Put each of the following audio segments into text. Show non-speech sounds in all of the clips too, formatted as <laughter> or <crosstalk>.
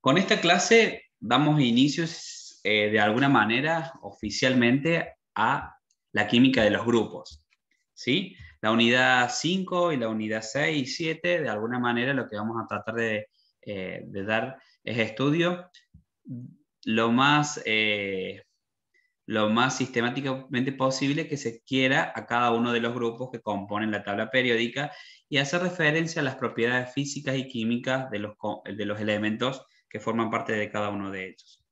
Con esta clase damos inicio, eh, de alguna manera oficialmente a la química de los grupos. ¿sí? La unidad 5 y la unidad 6 y 7, de alguna manera lo que vamos a tratar de, eh, dar es estudio lo más, eh, lo más sistemáticamente posible que se quiera a cada uno de los grupos que componen la tabla periódica y hacer referencia a las propiedades físicas y químicas de los, de los elementos que forman parte de cada uno de ellos.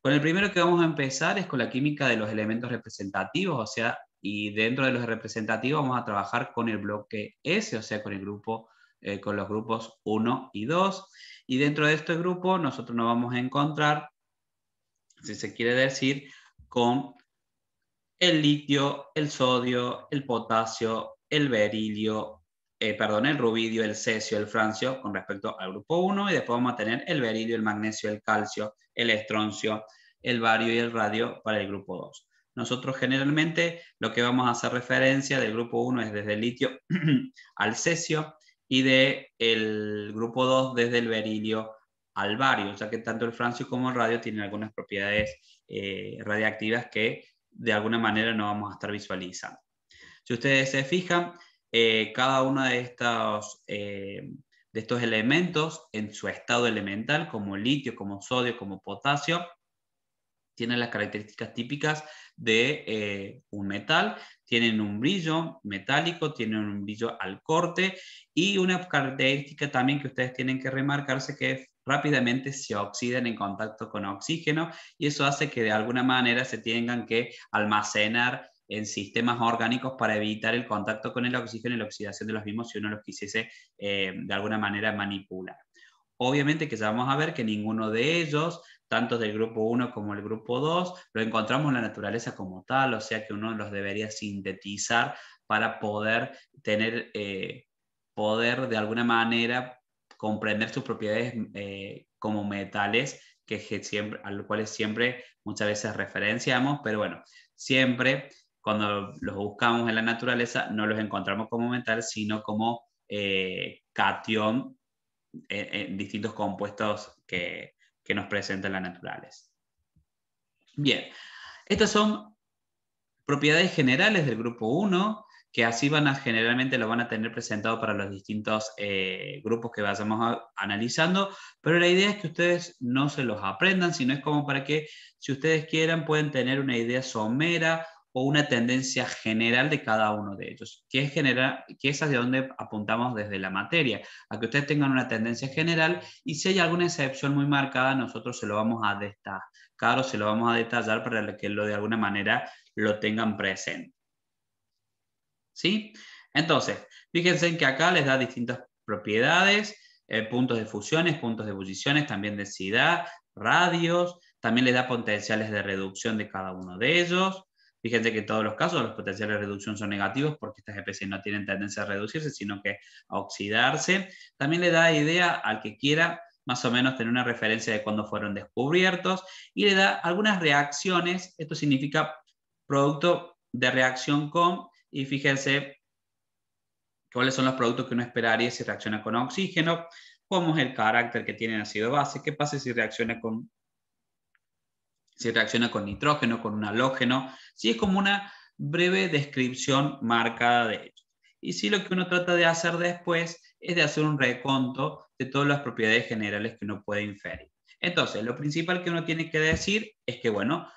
Con el primero que vamos a empezar es con la química de los elementos representativos, o sea, y dentro de los representativos vamos a trabajar con el bloque S, o sea, con el grupo eh, con los grupos 1 y 2. Y dentro de este grupo nosotros nos vamos a encontrar, si se quiere decir, con el litio, el sodio, el potasio, el berilio, eh, perdón, el rubidio, el cesio, el francio con respecto al grupo 1 y después vamos a tener el berilio, el magnesio, el calcio, el estroncio, el bario y el radio para el grupo 2. Nosotros generalmente lo que vamos a hacer referencia del grupo 1 es desde el litio <clears throat> al cesio y del el grupo 2 desde el berilio al bario, ya que tanto el francio como el radio tienen algunas propiedades eh, radiactivas que de alguna manera no vamos a estar visualizando. Si ustedes se fijan, eh, cada uno de estos, eh, de estos elementos en su estado elemental, como litio, como sodio, como potasio, tienen las características típicas de eh, un metal, tienen un brillo metálico, tienen un brillo al corte y una característica también que ustedes tienen que remarcarse que rápidamente se oxidan en contacto con oxígeno y eso hace que de alguna manera se tengan que almacenar en sistemas orgánicos para evitar el contacto con el oxígeno y la oxidación de los mismos si uno los quisiese eh, de alguna manera manipular. Obviamente que ya vamos a ver que ninguno de ellos, tanto del grupo 1 como el grupo 2, lo encontramos en la naturaleza como tal, o sea que uno los debería sintetizar para poder tener eh, poder de alguna manera comprender sus propiedades eh, como metales que siempre, a los cuales siempre muchas veces referenciamos, pero bueno, siempre cuando los buscamos en la naturaleza, no los encontramos como metal, sino como eh, cation en, eh, eh, distintos compuestos que, que nos presentan la naturaleza. Bien, estas son propiedades generales del grupo 1, que así van generalmente lo van a tener presentado para los distintos grupos que vayamos analizando, pero la idea es que ustedes no se los aprendan, sino es como para que si ustedes quieran pueden tener una idea somera o una tendencia general de cada uno de ellos, que es, general, es hacia donde apuntamos desde la materia, a que ustedes tengan una tendencia general y si hay alguna excepción muy marcada, nosotros se lo vamos a destacar o se lo vamos a detallar para que lo de alguna manera lo tengan presente. ¿Sí? Entonces, fíjense que acá les da distintas propiedades, eh, puntos de fusiones, puntos de ebulliciones, también densidad, radios, también les da potenciales de reducción de cada uno de ellos, Fíjense que en todos los casos los potenciales de reducción son negativos porque estas especies no tienen tendencia a reducirse, sino que a oxidarse. También le da idea al que quiera más o menos tener una referencia de cuándo fueron descubiertos y le da algunas reacciones. Esto significa producto de reacción con, y fíjense cuáles son los productos que uno esperaría si reacciona con oxígeno, cómo es el carácter que tiene ácido base, qué pasa si reacciona con si reacciona con nitrógeno, con un halógeno, si es como una breve descripción marcada de ello. Y si lo que uno trata de hacer después es de hacer un reconto de todas las propiedades generales que uno puede inferir. Entonces, lo principal que uno tiene que decir es que, bueno,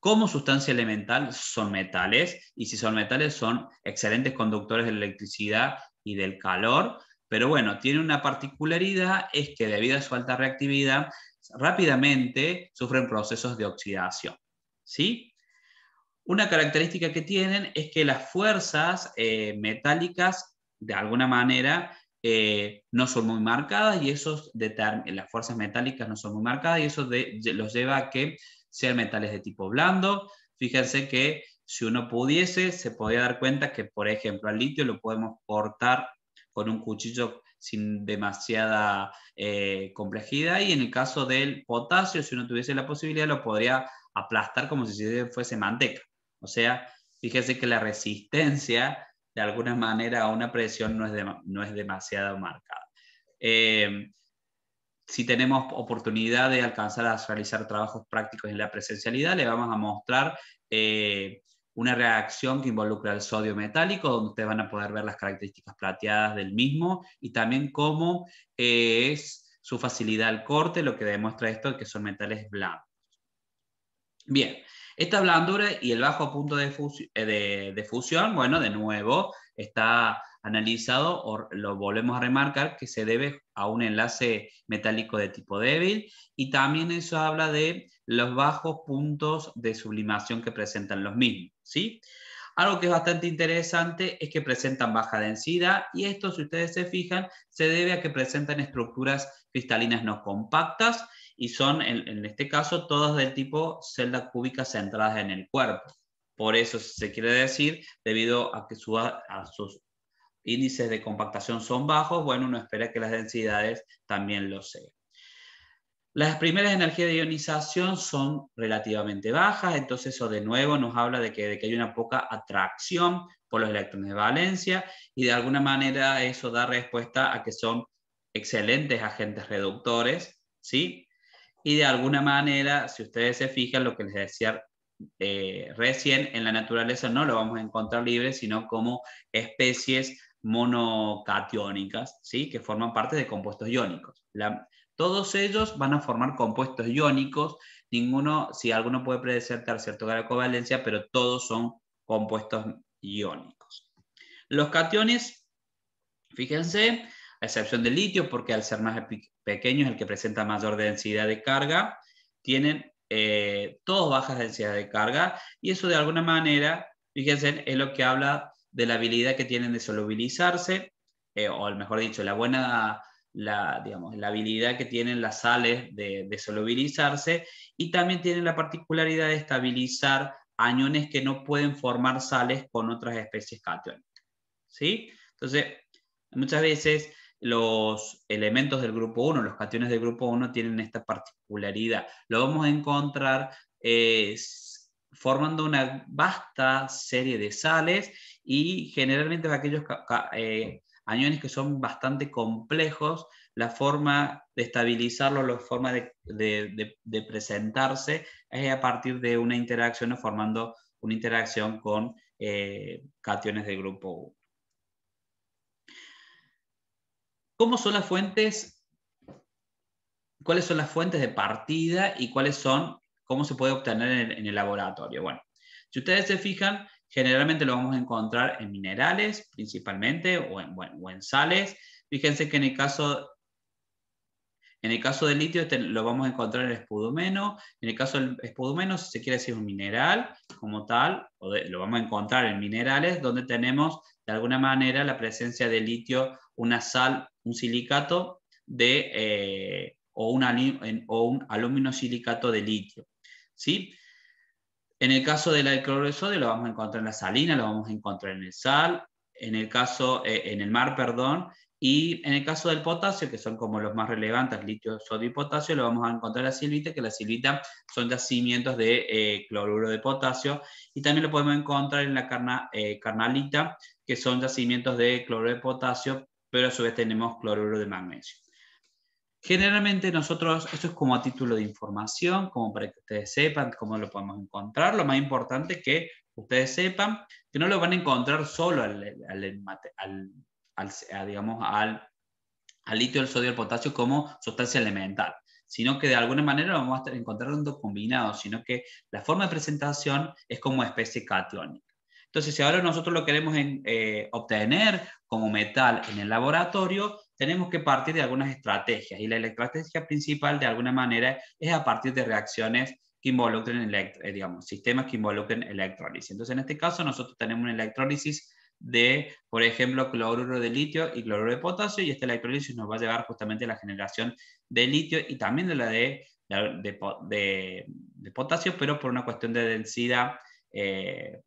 como sustancia elemental son metales, y si son metales son excelentes conductores de la electricidad y del calor, pero bueno, tiene una particularidad, es que debido a su alta reactividad rápidamente sufren procesos de oxidación. ¿sí? Una característica que tienen es que las fuerzas eh, metálicas, de alguna manera, eh, no son muy marcadas y las fuerzas metálicas no son muy marcadas y eso de, los lleva a que sean metales de tipo blando. Fíjense que si uno pudiese, se podría dar cuenta que, por ejemplo, al litio lo podemos cortar con un cuchillo sin demasiada eh, complejidad. Y en el caso del potasio, si uno tuviese la posibilidad, lo podría aplastar como si fuese manteca. O sea, fíjense que la resistencia, de alguna manera, a una presión no es, no es demasiado marcada. Eh, si tenemos oportunidad de alcanzar a realizar trabajos prácticos en la presencialidad, le vamos a mostrar eh, una reacción que involucra el sodio metálico, donde ustedes van a poder ver las características plateadas del mismo y también cómo es su facilidad al corte, lo que demuestra esto que son metales blandos. Bien, esta blandura y el bajo punto de, fusión, eh, de fusión bueno, de nuevo, está analizado, o lo volvemos a remarcar, que se debe a un enlace metálico de tipo débil y también eso habla de los bajos puntos de sublimación que presentan los mismos. ¿sí? Algo que es bastante interesante es que presentan baja densidad y esto, si ustedes se fijan, se debe a que presentan estructuras cristalinas no compactas y son, en, este caso, todas del tipo celda cúbica centradas en el cuerpo. Por eso se quiere decir, debido a que a sus índices de compactación son bajos, bueno, uno espera que las densidades también lo sean. Las primeras energías de ionización son relativamente bajas, entonces eso de nuevo nos habla de que, hay una poca atracción por los electrones de valencia y de alguna manera eso da respuesta a que son excelentes agentes reductores, ¿sí? Y de alguna manera, si ustedes se fijan, lo que les decía eh, recién, en la naturaleza no lo vamos a encontrar libre, sino como especies monocatiónicas, ¿sí? que forman parte de compuestos iónicos. La, todos ellos van a formar compuestos iónicos, ninguno, si alguno puede presentar cierto grado de covalencia, pero todos son compuestos iónicos. Los cationes, fíjense, a excepción del litio, porque al ser más pequeño es el que presenta mayor densidad de carga, tienen eh, todos bajas densidades de carga y eso de alguna manera, fíjense, es lo que habla de la habilidad que tienen de solubilizarse, o, eh, o mejor dicho, la buena la, digamos, la habilidad que tienen las sales de, solubilizarse y también tienen la particularidad de estabilizar aniones que no pueden formar sales con otras especies cationicas. ¿Sí? Entonces, muchas veces los elementos del grupo 1, los cationes del grupo 1 tienen esta particularidad. Lo vamos a encontrar eh, formando una vasta serie de sales y generalmente aquellos eh, aniones que son bastante complejos, la forma de estabilizarlo, la forma de, presentarse es a partir de una interacción o formando una interacción con eh, cationes del grupo U. ¿Cómo son las fuentes? ¿Cuáles son las fuentes de partida y cuáles son, cómo se puede obtener en el laboratorio? Bueno, si ustedes se fijan, Generalmente lo vamos a encontrar en minerales principalmente o en, sales. Fíjense que en el caso en el caso del litio este lo vamos a encontrar en el espudumeno. En el caso del espudumeno, si se quiere decir un mineral como tal, lo vamos a encontrar en minerales donde tenemos de alguna manera la presencia de litio, una sal, un silicato de, eh, o, un, o silicato de litio. ¿sí? En el caso del cloruro de sodio lo vamos a encontrar en la salina, lo vamos a encontrar en el sal, en el caso, eh, en el mar, perdón, y en el caso del potasio, que son como los más relevantes, litio, sodio y potasio, lo vamos a encontrar en la silvita, que la silvita son yacimientos de eh, cloruro de potasio, y también lo podemos encontrar en la eh, carnalita, que son yacimientos de cloruro de potasio, pero a su vez tenemos cloruro de magnesio. Generalmente nosotros, esto es como a título de información, como para que ustedes sepan cómo lo podemos encontrar. Lo más importante es que ustedes sepan que no lo van a encontrar solo al, digamos, al, litio, el sodio, el potasio como sustancia elemental, sino que de alguna manera lo vamos a encontrar en dos combinados, sino que la forma de presentación es como especie catiónica. Entonces, si ahora nosotros lo queremos eh, obtener como metal en el laboratorio, tenemos que partir de algunas estrategias y la estrategia principal de alguna manera es a partir de reacciones que involucren, eh, digamos, sistemas que involucren electrólisis. Entonces, en este caso, nosotros tenemos una electrólisis de, por ejemplo, cloruro de litio y cloruro de potasio, y esta electrólisis nos va a llevar justamente a la generación de litio y también de la de, de, potasio, pero por una cuestión de densidad. Eh,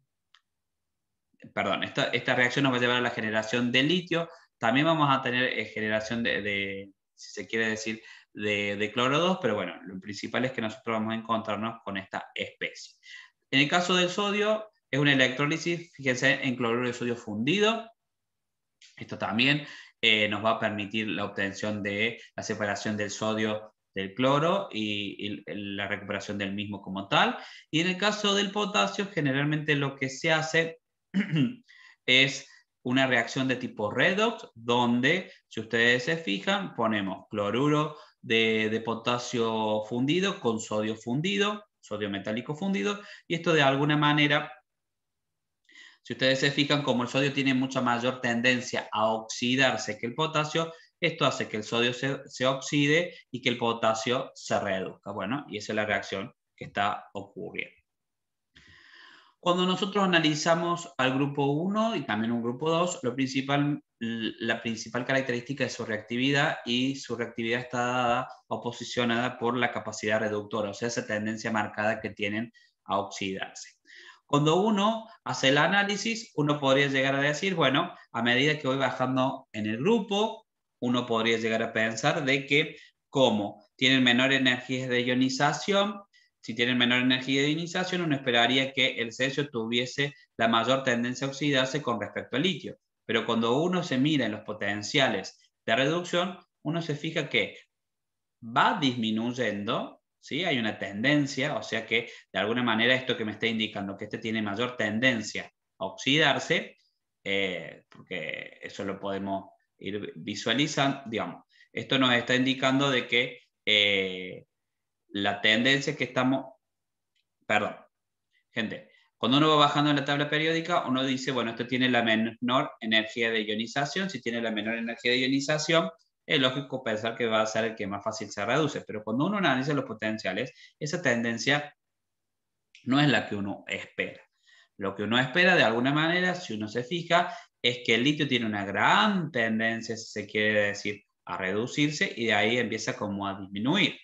perdón, esta, esta reacción nos va a llevar a la generación de litio, también vamos a tener eh, generación de, si se quiere decir, de, cloro pero bueno, lo principal es que nosotros vamos a encontrarnos con esta especie. En el caso del sodio, es una electrólisis, fíjense, en cloruro de sodio fundido. Esto también eh, nos va a permitir la obtención de la separación del sodio del cloro y, la recuperación del mismo como tal. Y en el caso del potasio, generalmente lo que se hace <clears throat> es una reacción de tipo redox, donde, si ustedes se fijan, ponemos cloruro de, potasio fundido con sodio fundido, sodio metálico fundido, y esto de alguna manera, si ustedes se fijan, como el sodio tiene mucha mayor tendencia a oxidarse que el potasio, esto hace que el sodio se, se oxide y que el potasio se reduzca. Bueno, y esa es la reacción que está ocurriendo. Cuando nosotros analizamos al grupo 1 y también un grupo 2, lo principal, la principal característica es su reactividad y su reactividad está dada o posicionada por la capacidad reductora, o sea, esa tendencia marcada que tienen a oxidarse. Cuando uno hace el análisis, uno podría llegar a decir, bueno, a medida que voy bajando en el grupo, uno podría llegar a pensar de que como tienen menor energía de ionización, si tienen menor energía de iniciación, uno esperaría que el cesio tuviese la mayor tendencia a oxidarse con respecto al litio. Pero cuando uno se mira en los potenciales de reducción, uno se fija que va disminuyendo, ¿sí? hay una tendencia, o sea que de alguna manera esto que me está indicando que este tiene mayor tendencia a oxidarse, eh, porque eso lo podemos ir visualizando, digamos, esto nos está indicando de que eh, la tendencia que estamos, perdón, gente, cuando uno va bajando en la tabla periódica, uno dice, bueno, esto tiene la menor energía de ionización, si tiene la menor energía de ionización, es lógico pensar que va a ser el que más fácil se reduce, pero cuando uno analiza los potenciales, esa tendencia no es la que uno espera. Lo que uno espera de alguna manera, si uno se fija, es que el litio tiene una gran tendencia, si se quiere decir, a reducirse y de ahí empieza como a disminuir.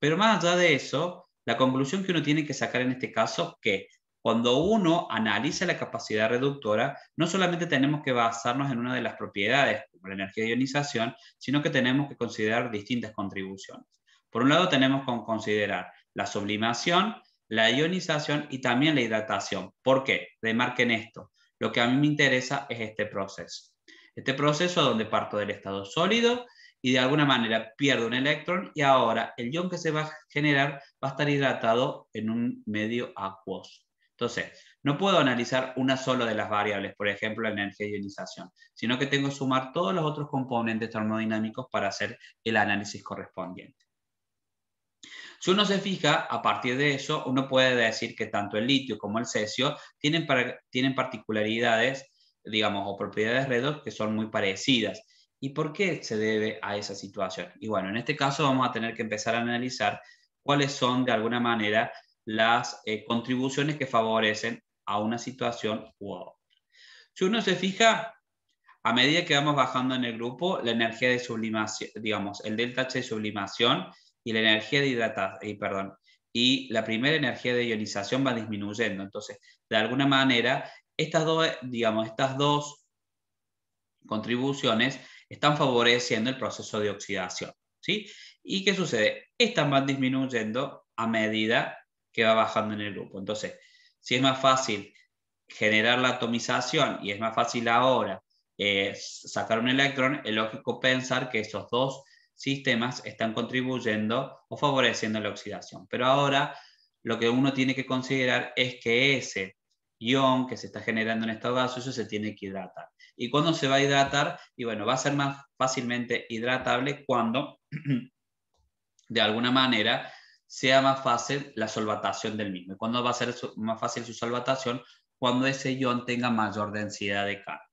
Pero más allá de eso, la conclusión que uno tiene que sacar en este caso es que cuando uno analiza la capacidad reductora, no solamente tenemos que basarnos en una de las propiedades, como la energía de ionización, sino que tenemos que considerar distintas contribuciones. Por un lado, tenemos que considerar la sublimación, la ionización y también la hidratación. ¿Por qué? Demarquen esto. Lo que a mí me interesa es este proceso. Este proceso donde parto del estado sólido y de alguna manera pierde un electrón y ahora el ion que se va a generar va a estar hidratado en un medio acuoso. Entonces, no puedo analizar una sola de las variables, por ejemplo, la energía de ionización, sino que tengo que sumar todos los otros componentes termodinámicos para hacer el análisis correspondiente. Si uno se fija, a partir de eso, uno puede decir que tanto el litio como el cesio tienen, tienen particularidades, digamos, o propiedades redox que son muy parecidas. ¿Y por qué se debe a esa situación? Y bueno, en este caso vamos a tener que empezar a analizar cuáles son de alguna manera las eh, contribuciones que favorecen a una situación u otra. Si uno se fija, a medida que vamos bajando en el grupo, la energía de sublimación, digamos, el delta H de sublimación y la energía de hidratación, perdón, y la primera energía de ionización va disminuyendo. Entonces, de alguna manera, estas dos, digamos, estas dos contribuciones están favoreciendo el proceso de oxidación. ¿sí? ¿Y qué sucede? Están van disminuyendo a medida que va bajando en el grupo. Entonces, si es más fácil generar la atomización y es más fácil ahora eh, sacar un electrón, es lógico pensar que esos dos sistemas están contribuyendo o favoreciendo la oxidación. Pero ahora lo que uno tiene que considerar es que ese ion que se está generando en estos gases se tiene que hidratar y cuando se va a hidratar. Y bueno, va a ser más fácilmente hidratable cuando, <clears throat> de alguna manera, sea más fácil la solvatación del mismo. ¿Y cuando va a ser más fácil su solvatación? Cuando ese ion tenga mayor densidad de carga.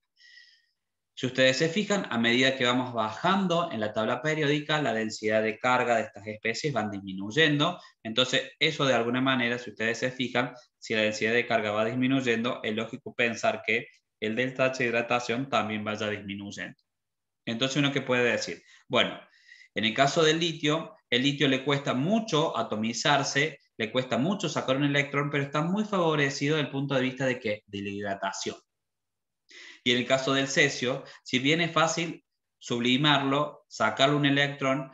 Si ustedes se fijan, a medida que vamos bajando en la tabla periódica, la densidad de carga de estas especies van disminuyendo. Entonces, eso de alguna manera, si ustedes se fijan, si la densidad de carga va disminuyendo, es lógico pensar que el delta H hidratación también vaya disminuyendo. Entonces uno que puede decir, bueno, en el caso del litio, el litio le cuesta mucho atomizarse, le cuesta mucho sacar un electrón, pero está muy favorecido desde el punto de vista de que de la hidratación. Y en el caso del cesio, si bien es fácil sublimarlo, sacar un electrón,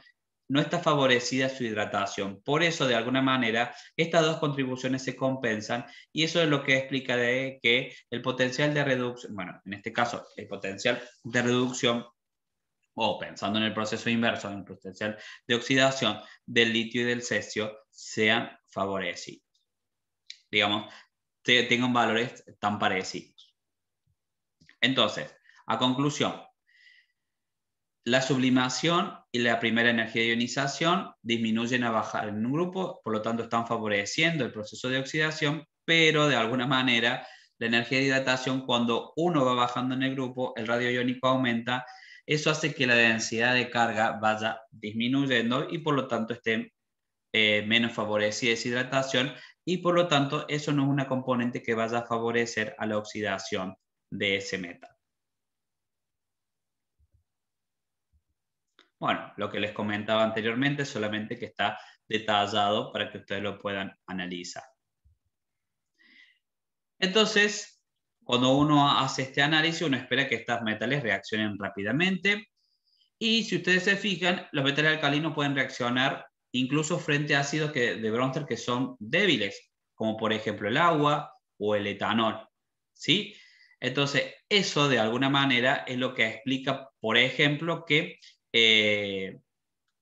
no está favorecida su hidratación. Por eso, de alguna manera, estas dos contribuciones se compensan y eso es lo que explica que el potencial de reducción, bueno, en este caso, el potencial de reducción o pensando en el proceso inverso, en el potencial de oxidación del litio y del cesio, sean favorecidos. Digamos, tengan valores tan parecidos. Entonces, a conclusión, la sublimación y la primera energía de ionización disminuyen a bajar en un grupo, por lo tanto están favoreciendo el proceso de oxidación, pero de alguna manera la energía de hidratación, cuando uno va bajando en el grupo, el radio iónico aumenta, eso hace que la densidad de carga vaya disminuyendo y por lo tanto esté eh, menos favorecida hidratación y por lo tanto eso no es una componente que vaya a favorecer a la oxidación de ese metal. Bueno, lo que les comentaba anteriormente, solamente que está detallado para que ustedes lo puedan analizar. Entonces, cuando uno hace este análisis, uno espera que estos metales reaccionen rápidamente. Y si ustedes se fijan, los metales alcalinos pueden reaccionar incluso frente a ácidos que, de Bronster que son débiles, como por ejemplo el agua o el etanol. Entonces, eso de alguna manera es lo que explica, por ejemplo, que eh,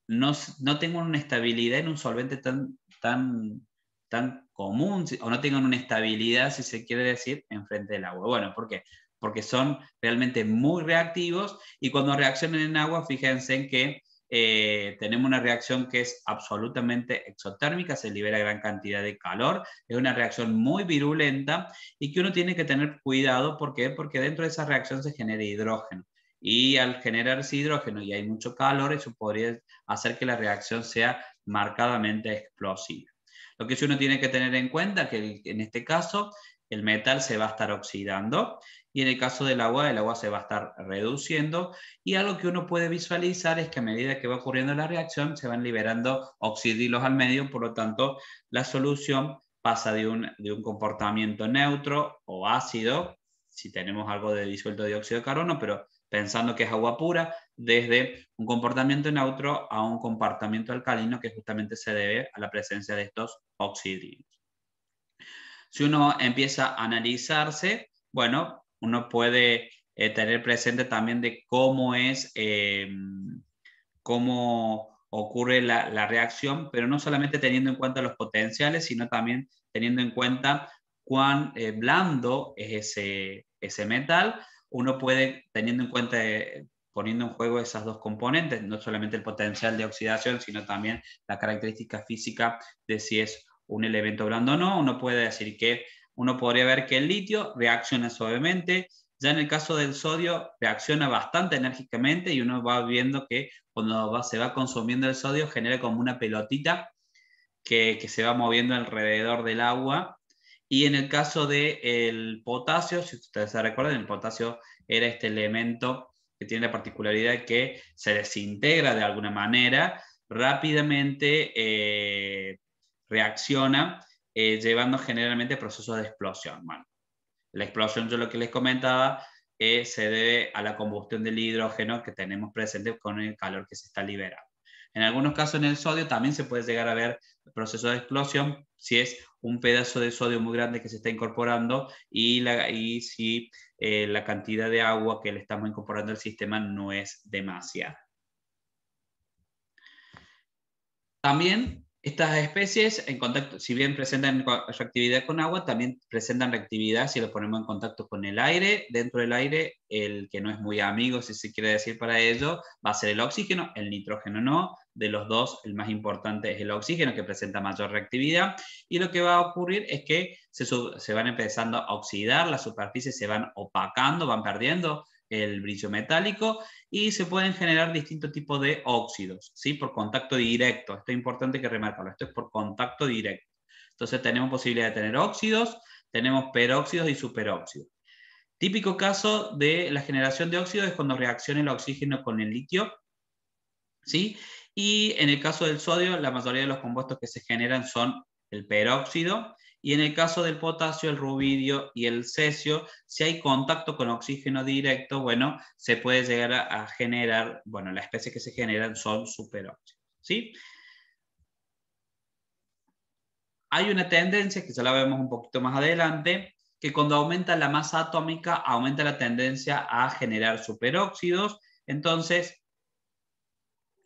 no, no, tengan una estabilidad en un solvente tan, tan, tan común, o no tengan una estabilidad, si se quiere decir, enfrente del agua. Bueno, ¿por qué? Porque son realmente muy reactivos y cuando reaccionan en agua, fíjense en que eh, tenemos una reacción que es absolutamente exotérmica, se libera gran cantidad de calor, es una reacción muy virulenta y que uno tiene que tener cuidado, ¿por qué? Porque dentro de esa reacción se genera hidrógeno y al generarse hidrógeno y hay mucho calor, eso podría hacer que la reacción sea marcadamente explosiva. Lo que uno tiene que tener en cuenta es que en este caso el metal se va a estar oxidando y en el caso del agua, el agua se va a estar reduciendo y algo que uno puede visualizar es que a medida que va ocurriendo la reacción se van liberando oxidilos al medio, por lo tanto la solución pasa de un, de un comportamiento neutro o ácido, si tenemos algo de disuelto de dióxido de carbono, pero pensando que es agua pura, desde un comportamiento neutro a un comportamiento alcalino que justamente se debe a la presencia de estos oxígenos. Si uno empieza a analizarse, bueno, uno puede eh, tener presente también de cómo es, eh, cómo ocurre la, reacción, pero no solamente teniendo en cuenta los potenciales, sino también teniendo en cuenta cuán eh, blando es ese metal uno puede, teniendo en cuenta, eh, poniendo en juego esas dos componentes, no solamente el potencial de oxidación, sino también la característica física de si es un elemento blando o no, uno puede decir que uno podría ver que el litio reacciona suavemente, ya en el caso del sodio reacciona bastante enérgicamente y uno va viendo que cuando se va consumiendo el sodio genera como una pelotita que, que, se va moviendo alrededor del agua y en el caso del potasio, si ustedes se recuerdan, el potasio era este elemento que tiene la particularidad de que se desintegra de alguna manera, rápidamente eh, reacciona, eh, llevando generalmente procesos de explosión. la explosión, yo lo que les comentaba, eh, se debe a la combustión del hidrógeno que tenemos presente con el calor que se está liberando. En algunos casos en el sodio también se puede llegar a ver proceso de explosión si es un pedazo de sodio muy grande que se está incorporando y, la, y si eh, la cantidad de agua que le estamos incorporando al sistema no es demasiada. También estas especies en contacto, si bien presentan reactividad con agua, también presentan reactividad si lo ponemos en contacto con el aire. Dentro del aire, el que no es muy amigo, si se quiere decir para ello, va a ser el oxígeno, el nitrógeno no. De los dos, el más importante es el oxígeno, que presenta mayor reactividad. Y lo que va a ocurrir es que se, se van empezando a oxidar, las superficies se van opacando, van perdiendo el brillo metálico y se pueden generar distintos tipos de óxidos, ¿sí? Por contacto directo. Esto es importante que remarcarlo. Esto es por contacto directo. Entonces tenemos posibilidad de tener óxidos, tenemos peróxidos y superóxidos. Típico caso de la generación de óxidos es cuando reacciona el oxígeno con el litio, ¿sí? Y en el caso del sodio, la mayoría de los compuestos que se generan son el peróxido y en el caso del potasio, el rubidio y el cesio, si hay contacto con oxígeno directo, bueno, se puede llegar a, generar, bueno, las especies que se generan son superóxidos, ¿sí? Hay una tendencia, que ya la vemos un poquito más adelante, que cuando aumenta la masa atómica, aumenta la tendencia a generar superóxidos, entonces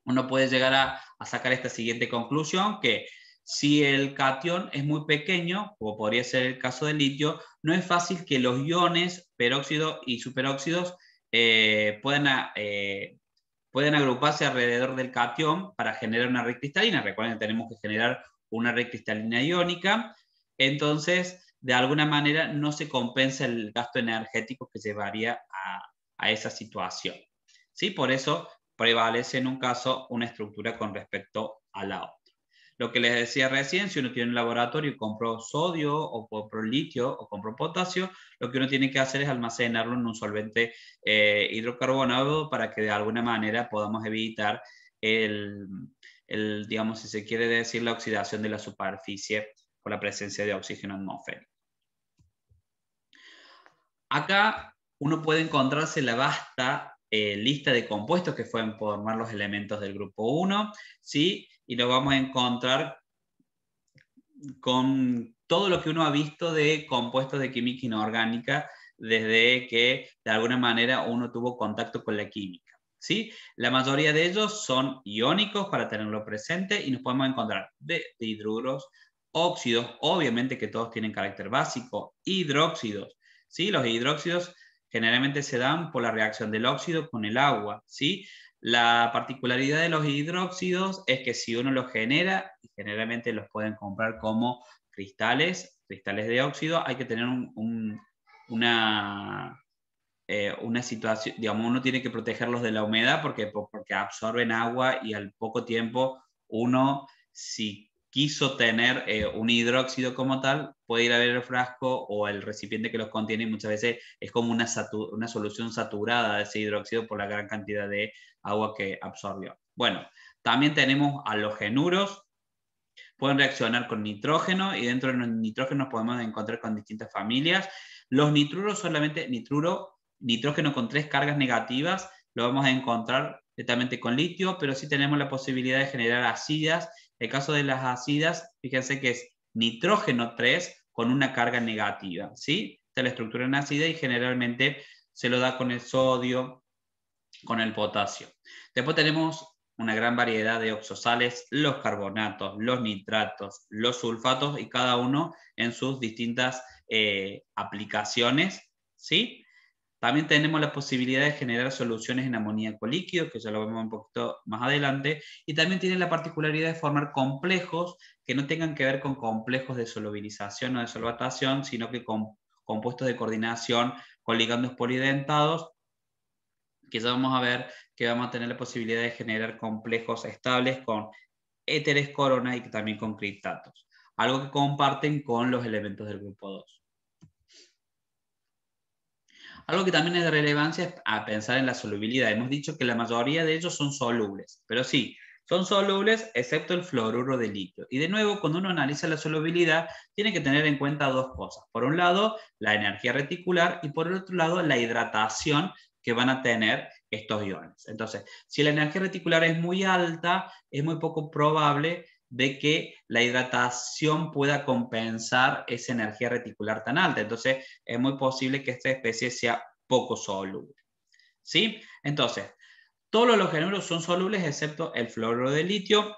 uno puede llegar a sacar esta siguiente conclusión, que si el catión es muy pequeño, como podría ser el caso del litio, no es fácil que los iones peróxido y superóxidos eh, eh, puedan, agruparse alrededor del catión para generar una red cristalina. Recuerden que tenemos que generar una red cristalina iónica. Entonces, de alguna manera no se compensa el gasto energético que llevaría a, esa situación. ¿Sí? Por eso prevalece en un caso una estructura con respecto a la otra. Lo que les decía recién, si uno tiene un laboratorio y compró sodio o compró litio o compró potasio, lo que uno tiene que hacer es almacenarlo en un solvente eh, hidrocarbonado para que de alguna manera podamos evitar el, digamos, si se quiere decir, la oxidación de la superficie por la presencia de oxígeno atmosférico. Acá uno puede encontrarse la vasta eh, lista de compuestos que pueden formar los elementos del grupo 1, ¿sí? y nos vamos a encontrar con todo lo que uno ha visto de compuestos de química inorgánica desde que de alguna manera uno tuvo contacto con la química. ¿sí? La mayoría de ellos son iónicos para tenerlo presente y nos podemos encontrar de, de hidruros, óxidos, obviamente que todos tienen carácter básico, hidróxidos. ¿sí? Los hidróxidos generalmente se dan por la reacción del óxido con el agua. ¿sí? La particularidad de los hidróxidos es que si uno los genera, generalmente los pueden comprar como cristales, cristales de óxido, hay que tener una, eh, una situación, digamos, uno tiene que protegerlos de la humedad porque, porque absorben agua y al poco tiempo uno, si quiso tener eh, un hidróxido como tal, puede ir a ver el frasco o el recipiente que los contiene y muchas veces es como una, solución saturada de ese hidróxido por la gran cantidad de agua que absorbió. Bueno, también tenemos a pueden reaccionar con nitrógeno y dentro de los nitrógenos podemos encontrar con distintas familias. Los nitruros solamente, nitruro, nitrógeno con tres cargas negativas, lo vamos a encontrar directamente con litio, pero sí tenemos la posibilidad de generar ácidas el caso de las ácidas, fíjense que es nitrógeno 3 con una carga negativa, ¿sí? Esta es la estructura en ácida y generalmente se lo da con el sodio, con el potasio. Después tenemos una gran variedad de oxosales, los carbonatos, los nitratos, los sulfatos y cada uno en sus distintas eh, aplicaciones, ¿sí? También tenemos la posibilidad de generar soluciones en amoníaco líquido, que ya lo vemos un poquito más adelante, y también tiene la particularidad de formar complejos que no tengan que ver con complejos de solubilización o de solvatación, sino que con compuestos de coordinación con ligandos polidentados, que ya vamos a ver que vamos a tener la posibilidad de generar complejos estables con éteres, coronas y también con criptatos, algo que comparten con los elementos del grupo 2. Algo que también es de relevancia es a pensar en la solubilidad. Hemos dicho que la mayoría de ellos son solubles, pero sí, son solubles excepto el fluoruro de litio. Y de nuevo, cuando uno analiza la solubilidad, tiene que tener en cuenta dos cosas. Por un lado, la energía reticular y por el otro lado, la hidratación que van a tener estos iones. Entonces, si la energía reticular es muy alta, es muy poco probable de que la hidratación pueda compensar esa energía reticular tan alta. Entonces, es muy posible que esta especie sea poco soluble. ¿Sí? Entonces, todos los genuros son solubles excepto el fluoruro de litio.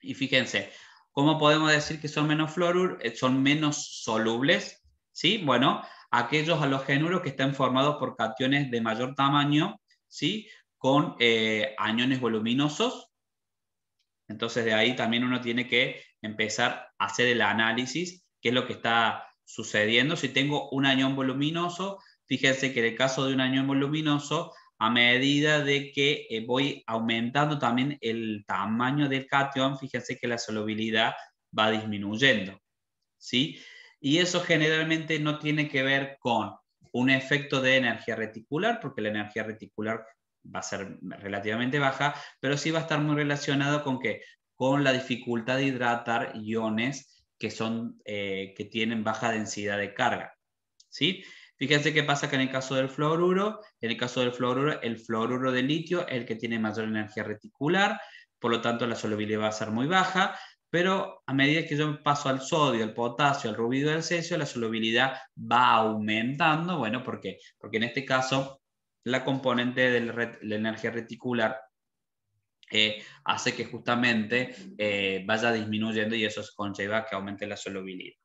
Y fíjense, ¿cómo podemos decir que son menos fluorur, eh, son menos solubles? ¿Sí? Bueno, aquellos halogénuros que están formados por cationes de mayor tamaño, ¿sí? Con eh, aniones voluminosos, entonces de ahí también uno tiene que empezar a hacer el análisis, qué es lo que está sucediendo. Si tengo un añón voluminoso, fíjense que en el caso de un añón voluminoso, a medida de que eh, voy aumentando también el tamaño del cation, fíjense que la solubilidad va disminuyendo. ¿sí? Y eso generalmente no tiene que ver con un efecto de energía reticular, porque la energía reticular va a ser relativamente baja, pero sí va a estar muy relacionado con que con la dificultad de hidratar iones que, son, eh, que tienen baja densidad de carga. ¿sí? Fíjense qué pasa que en el caso del fluoruro, en el caso del fluoruro, el fluoruro de litio es el que tiene mayor energía reticular, por lo tanto la solubilidad va a ser muy baja, pero a medida que yo paso al sodio, al potasio, al rubido, al cesio, la solubilidad va aumentando, bueno, porque Porque en este caso la componente de la energía reticular hace que justamente eh, vaya disminuyendo y eso conlleva que aumente la solubilidad.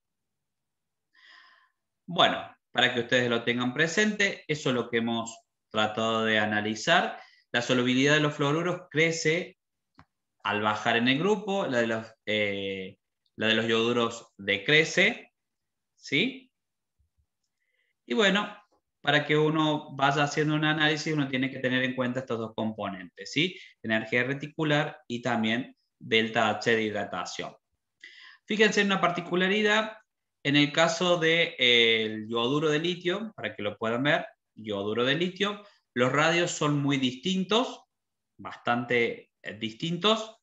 Bueno, para que ustedes lo tengan presente, eso es lo que hemos tratado de analizar. La solubilidad de los fluoruros crece al bajar en el grupo, la de los, eh, la de los yoduros decrece, ¿sí? Y bueno, para que uno vaya haciendo un análisis, uno tiene que tener en cuenta estos dos componentes, ¿sí? Energía reticular y también delta H de hidratación. Fíjense en una particularidad, en el caso del eh, yoduro de litio, para que lo puedan ver, yoduro de litio, los radios son muy distintos, bastante eh, distintos.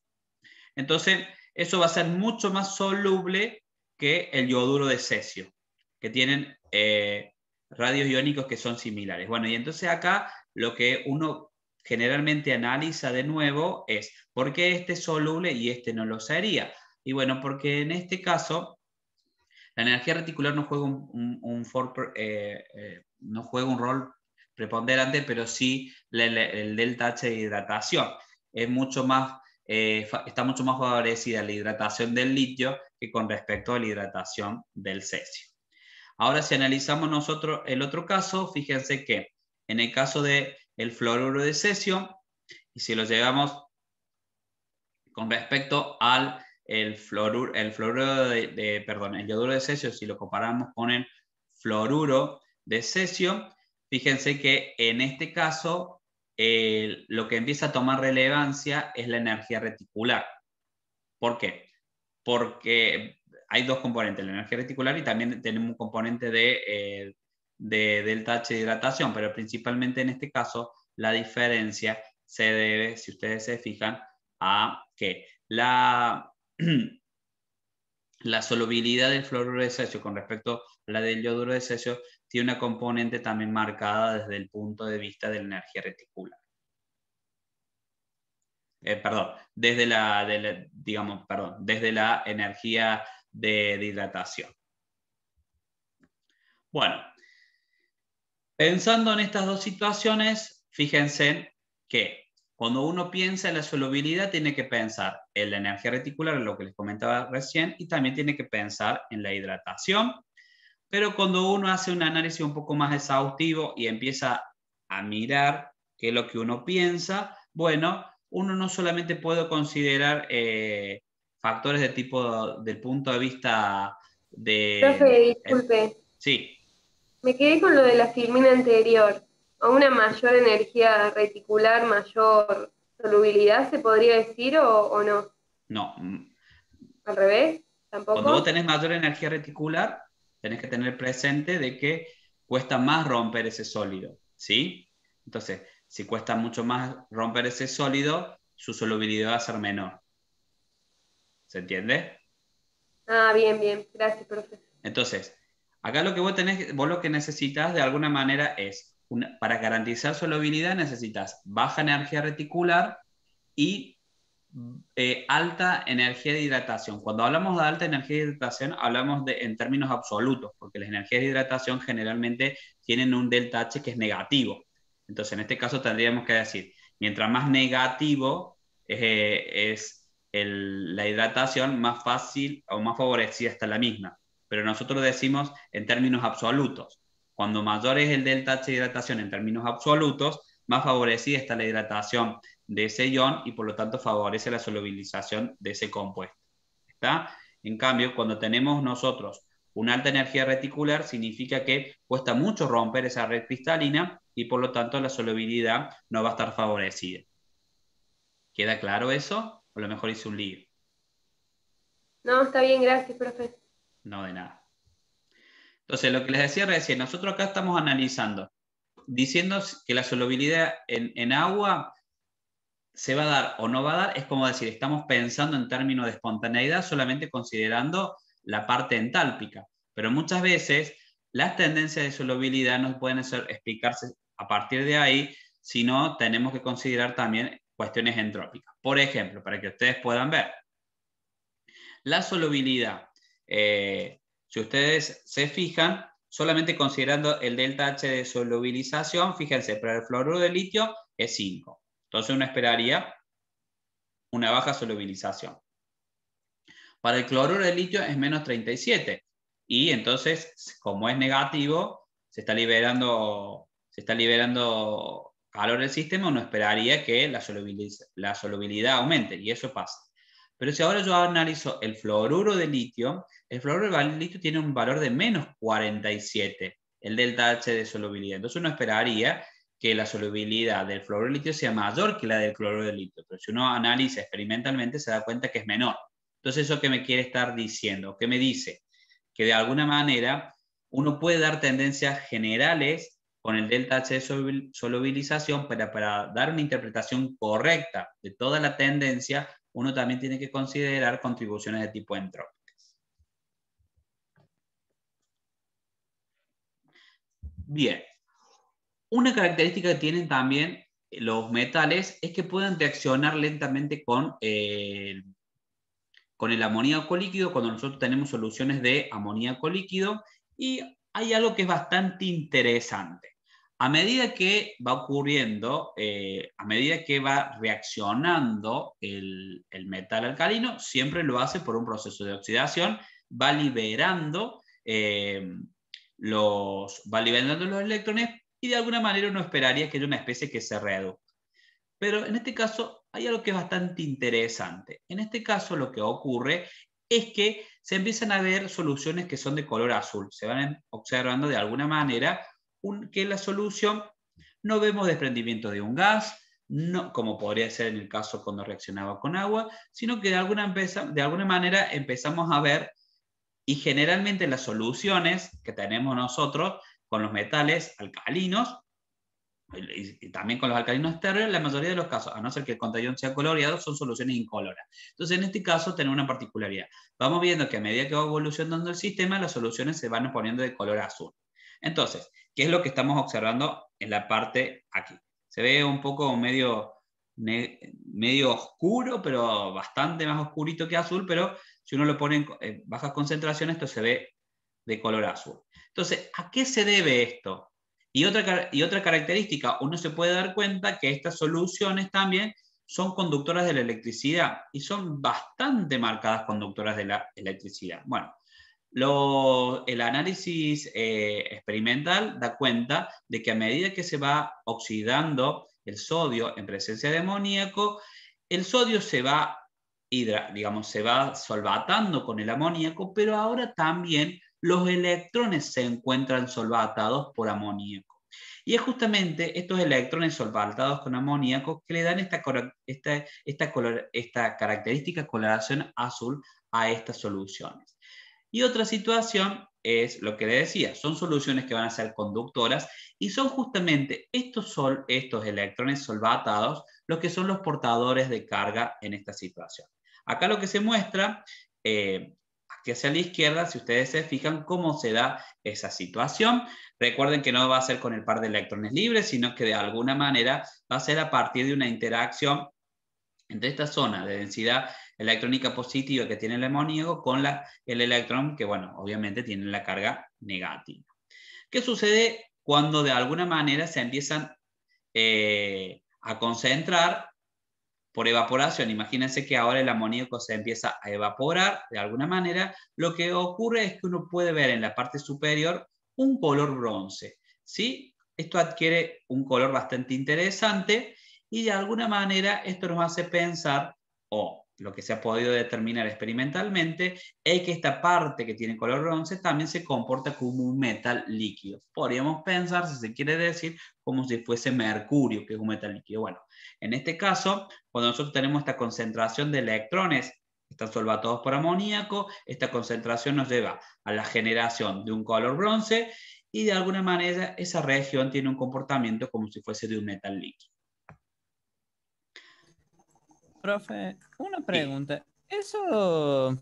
Entonces, eso va a ser mucho más soluble que el yoduro de cesio, que tienen eh, radios iónicos que son similares. Bueno, y entonces acá lo que uno generalmente analiza de nuevo es por qué este es soluble y este no lo sería. Y bueno, porque en este caso la energía reticular no juega un, eh, eh, no juega un rol preponderante, pero sí el, delta H de hidratación. Es mucho más, eh, está mucho más favorecida la hidratación del litio que con respecto a la hidratación del cesio. Ahora, si analizamos nosotros el otro caso, fíjense que en el caso del el fluoruro de cesio, y si lo llevamos con respecto al el fluoruro, el fluoruro de, perdón, el yoduro de cesio, si lo comparamos con el fluoruro de cesio, fíjense que en este caso lo que empieza a tomar relevancia es la energía reticular. ¿Por qué? Porque hay dos componentes, la energía reticular y también tenemos un componente de, eh, delta H de hidratación, pero principalmente en este caso la diferencia se debe, si ustedes se fijan, a que la, <clears throat> la solubilidad del fluoruro de cesio con respecto a la del yoduro de cesio tiene una componente también marcada desde el punto de vista de la energía reticular. Eh, perdón, desde la, la, digamos, perdón, desde la energía de hidratación. Bueno, pensando en estas dos situaciones, fíjense que cuando uno piensa en la solubilidad, tiene que pensar en la energía reticular, lo que les comentaba recién, y también tiene que pensar en la hidratación. Pero cuando uno hace un análisis un poco más exhaustivo y empieza a mirar qué es lo que uno piensa, bueno, uno no solamente puede considerar eh, factores de tipo del punto de vista de... Profe, disculpe. sí. Me quedé con lo de la filmina anterior. A una mayor energía reticular, mayor solubilidad, ¿se podría decir o, no? No. ¿Al revés? ¿Tampoco? Cuando vos tenés mayor energía reticular, tenés que tener presente de que cuesta más romper ese sólido, ¿sí? Entonces, si cuesta mucho más romper ese sólido, su solubilidad va a ser menor. ¿Se entiende? Ah, bien, bien. Gracias, profesor. Entonces, acá lo que vos tenés, vos lo que necesitas de alguna manera es, para garantizar solubilidad necesitas baja energía reticular y eh, alta energía de hidratación. Cuando hablamos de alta energía de hidratación, hablamos de, en términos absolutos, porque las energías de hidratación generalmente tienen un delta H que es negativo. Entonces, en este caso tendríamos que decir, mientras más negativo eh, es la hidratación más fácil o más favorecida está la misma. Pero nosotros decimos en términos absolutos. Cuando mayor es el delta H de hidratación en términos absolutos, más favorecida está la hidratación de ese ion y por lo tanto favorece la solubilización de ese compuesto. ¿Está? En cambio, cuando tenemos nosotros una alta energía reticular, significa que cuesta mucho romper esa red cristalina y por lo tanto la solubilidad no va a estar favorecida. ¿Queda claro eso? O a lo mejor hice un lío. No, está bien, gracias, profe. No, de nada. Entonces, lo que les decía recién, nosotros acá estamos analizando, diciendo que la solubilidad en, en agua se va a dar o no va a dar, es como decir, estamos pensando en términos de espontaneidad solamente considerando la parte entálpica. Pero muchas veces las tendencias de solubilidad no pueden ser, explicarse a partir de ahí, sino tenemos que considerar también cuestiones entrópicas. Por ejemplo, para que ustedes puedan ver, la solubilidad. Eh, si ustedes se fijan, solamente considerando el delta H de solubilización, fíjense, para el fluoruro de litio es 5. Entonces uno esperaría una baja solubilización. Para el cloruro de litio es menos 37. Y entonces, como es negativo, se está liberando, se está liberando calor del sistema, uno esperaría que la solubilidad, la aumente y eso pasa. Pero si ahora yo analizo el fluoruro de litio, el fluoruro de litio tiene un valor de menos 47, el delta H de solubilidad. Entonces uno esperaría que la solubilidad del fluoruro de litio sea mayor que la del cloruro de litio. Pero si uno analiza experimentalmente se da cuenta que es menor. Entonces eso qué me quiere estar diciendo, ¿Qué me dice que de alguna manera uno puede dar tendencias generales con el delta H de solubilización, pero para dar una interpretación correcta de toda la tendencia, uno también tiene que considerar contribuciones de tipo entrópicas. Bien. Una característica que tienen también los metales es que pueden reaccionar lentamente con, eh, con el amoníaco líquido cuando nosotros tenemos soluciones de amoníaco líquido y hay algo que es bastante interesante. A medida que va ocurriendo, eh, a medida que va reaccionando el, metal alcalino, siempre lo hace por un proceso de oxidación, va liberando, eh, los, va liberando los electrones y de alguna manera uno esperaría que haya una especie que se reduzca. Pero en este caso hay algo que es bastante interesante. En este caso lo que ocurre es que se empiezan a ver soluciones que son de color azul. Se van observando de alguna manera que la solución no vemos desprendimiento de un gas, no, como podría ser en el caso cuando reaccionaba con agua, sino que de alguna manera empezamos a ver y generalmente las soluciones que tenemos nosotros con los metales alcalinos y, también con los alcalinos en la mayoría de los casos, a no ser que el contagión sea coloreado, son soluciones incoloras. Entonces, en este caso, tenemos una particularidad. Vamos viendo que a medida que va evolucionando el sistema, las soluciones se van poniendo de color azul. Entonces, ¿qué es lo que estamos observando en la parte aquí? Se ve un poco medio, medio oscuro, pero bastante más oscurito que azul, pero si uno lo pone en bajas concentraciones, esto se ve de color azul. Entonces, ¿a qué se debe esto? Y otra, y otra característica, uno se puede dar cuenta que estas soluciones también son conductoras de la electricidad y son bastante marcadas conductoras de la electricidad. Bueno, lo, el análisis eh, experimental da cuenta de que a medida que se va oxidando el sodio en presencia de amoníaco, el sodio se va hidra, digamos, se va solvatando con el amoníaco, pero ahora también los electrones se encuentran solvatados por amoníaco. Y es justamente estos electrones solvatados con amoníaco que le dan esta, esta, esta característica coloración azul a estas soluciones. Y otra situación es lo que le decía, son soluciones que van a ser conductoras y son justamente estos, estos electrones solvatados los que son los portadores de carga en esta situación. Acá lo que se muestra eh, que hacia la izquierda, si ustedes se fijan cómo se da esa situación. Recuerden que no va a ser con el par de electrones libres, sino que de alguna manera va a ser a partir de una interacción entre esta zona de densidad electrónica positiva que tiene el amoníaco con la, el electrón que, bueno, obviamente tiene la carga negativa. ¿Qué sucede cuando de alguna manera se empiezan eh, a concentrar por evaporación. Imagínense que ahora el amoníaco se empieza a evaporar de alguna manera. Lo que ocurre es que uno puede ver en la parte superior un color bronce. ¿sí? Esto adquiere un color bastante interesante y de alguna manera esto nos hace pensar o lo que se ha podido determinar experimentalmente es que esta parte que tiene color bronce también se comporta como un metal líquido. Podríamos pensar, si se quiere decir, como si fuese mercurio, que es un metal líquido. Bueno, en este caso, cuando nosotros tenemos esta concentración de electrones, están solvatados por amoníaco, esta concentración nos lleva a la generación de un color bronce y de alguna manera esa región tiene un comportamiento como si fuese de un metal líquido. Profe, una pregunta. Eso,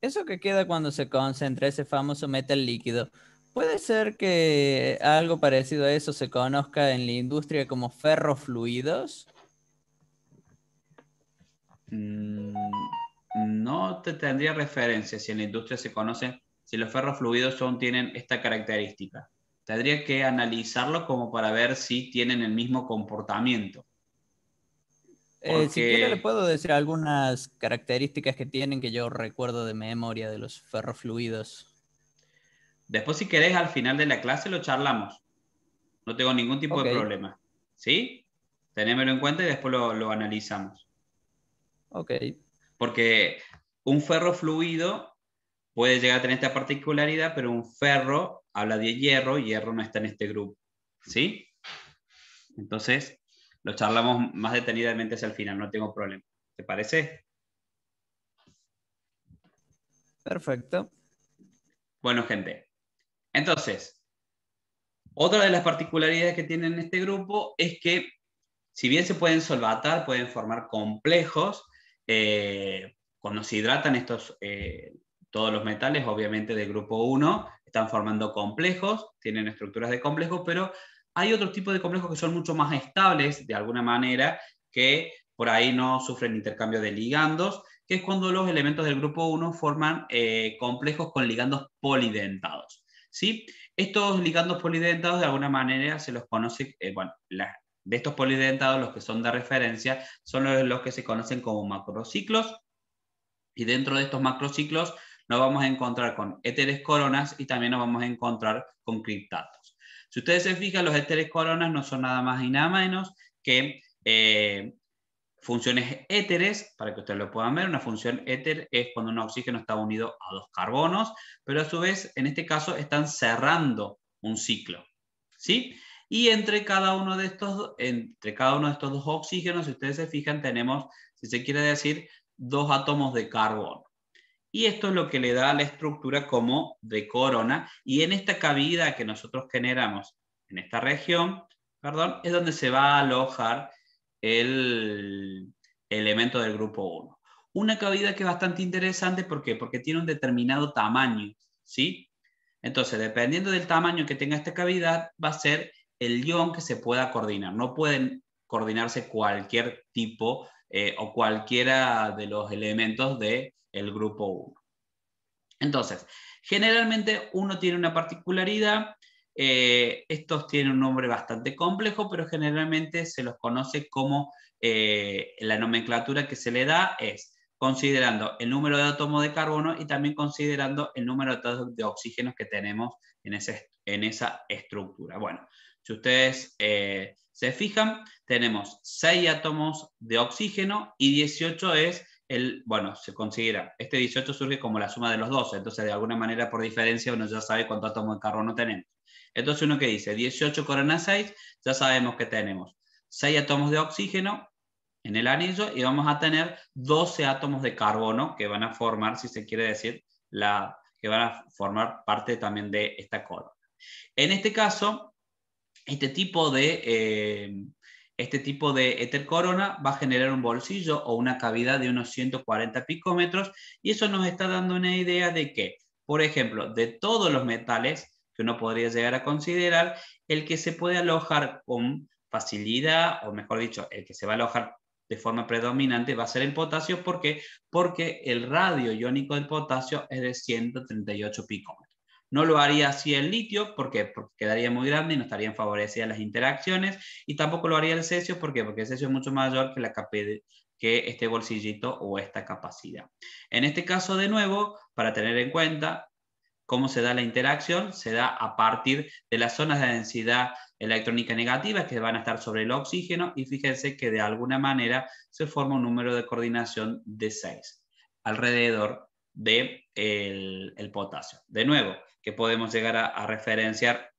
eso que queda cuando se concentra ese famoso metal líquido, ¿puede ser que algo parecido a eso se conozca en la industria como ferrofluidos? Mm, no te tendría referencia si en la industria se conoce si los ferrofluidos son, tienen esta característica. Tendría que analizarlo como para ver si tienen el mismo comportamiento. Eh, si quiere le puedo decir algunas características que tienen que yo recuerdo de memoria de los ferrofluidos. Después si querés al final de la clase lo charlamos. No tengo ningún tipo de problema. ¿Sí? Tenémelo en cuenta y después lo, analizamos. Ok. Porque un ferro fluido puede llegar a tener esta particularidad, pero un ferro habla de hierro, y hierro no está en este grupo. ¿Sí? Entonces, lo charlamos más detenidamente hacia el final, no tengo problema. ¿Te parece? Perfecto. Bueno, gente. Entonces, otra de las particularidades que tienen este grupo es que, si bien se pueden solvatar, pueden formar complejos, eh, cuando se hidratan estos, eh, todos los metales, obviamente del grupo 1, están formando complejos, tienen estructuras de complejos, pero hay otro tipo de complejos que son mucho más estables, de alguna manera, que por ahí no sufren intercambio de ligandos, que es cuando los elementos del grupo 1 forman eh, complejos con ligandos polidentados. ¿sí? Estos ligandos polidentados, de alguna manera, se los conoce, eh, bueno, de estos polidentados, los que son de referencia, son los, los que se conocen como macrociclos, y dentro de estos macrociclos nos vamos a encontrar con éteres coronas y también nos vamos a encontrar con criptatos. Si ustedes se fijan, los éteres coronas no son nada más y nada menos que eh, funciones éteres, para que ustedes lo puedan ver, una función éter es cuando un oxígeno está unido a dos carbonos, pero a su vez, en este caso, están cerrando un ciclo. ¿Sí? Y entre cada uno de estos, entre cada uno de estos dos oxígenos, si ustedes se fijan, tenemos, si se quiere decir, dos átomos de carbono y esto es lo que le da la estructura como de corona y en esta cavidad que nosotros generamos en esta región, perdón, es donde se va a alojar el elemento del grupo 1. Una cavidad que es bastante interesante, ¿por qué? Porque tiene un determinado tamaño, ¿sí? Entonces, dependiendo del tamaño que tenga esta cavidad, va a ser el ion que se pueda coordinar. No pueden coordinarse cualquier tipo eh, o cualquiera de los elementos del el grupo 1. Entonces, generalmente uno tiene una particularidad, eh, estos tienen un nombre bastante complejo, pero generalmente se los conoce como eh, la nomenclatura que se le da es considerando el número de átomos de carbono y también considerando el número de átomos de oxígenos que tenemos en, ese, en esa estructura. Bueno, si ustedes se fijan, tenemos 6 átomos de oxígeno y 18 es el, bueno, se considera, este 18 surge como la suma de los 12, entonces de alguna manera por diferencia uno ya sabe cuántos átomos de carbono tenemos. Entonces uno que dice 18 corona 6, ya sabemos que tenemos 6 átomos de oxígeno en el anillo y vamos a tener 12 átomos de carbono que van a formar, si se quiere decir, la, que van a formar parte también de esta cola. En este caso, este tipo de, eh, este tipo de éter corona va a generar un bolsillo o una cavidad de unos 140 picómetros y eso nos está dando una idea de que, por ejemplo, de todos los metales que uno podría llegar a considerar, el que se puede alojar con facilidad, o mejor dicho, el que se va a alojar de forma predominante va a ser el potasio. porque Porque el radio iónico del potasio es de 138 picómetros. No lo haría así el litio, Porque quedaría muy grande y no estarían favorecidas las interacciones. Y tampoco lo haría el cesio, ¿por Porque el cesio es mucho mayor que, la que este bolsillito o esta capacidad. En este caso, de nuevo, para tener en cuenta cómo se da la interacción, se da a partir de las zonas de densidad electrónica negativa que van a estar sobre el oxígeno y fíjense que de alguna manera se forma un número de coordinación de 6 alrededor del de el potasio. De nuevo, que podemos llegar a, referenciar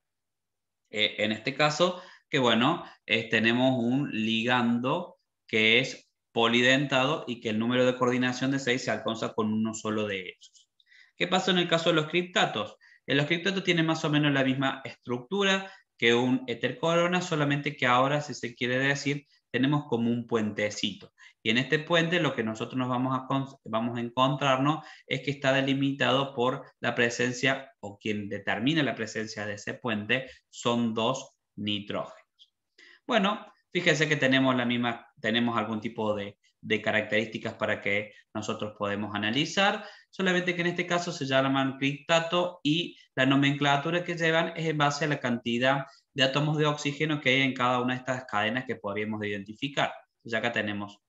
eh, en este caso, que bueno, tenemos un ligando que es polidentado y que el número de coordinación de 6 se alcanza con uno solo de ellos. ¿Qué pasa en el caso de los criptatos? los criptatos tienen más o menos la misma estructura que un corona solamente que ahora, si se quiere decir, tenemos como un puentecito. Y en este puente lo que nosotros nos vamos a, vamos a encontrarnos es que está delimitado por la presencia o quien determina la presencia de ese puente son dos nitrógenos. Bueno, fíjense que tenemos, la misma, tenemos algún tipo de, características para que nosotros podemos analizar, solamente que en este caso se llaman criptato y la nomenclatura que llevan es en base a la cantidad de átomos de oxígeno que hay en cada una de estas cadenas que podríamos identificar. ya acá tenemos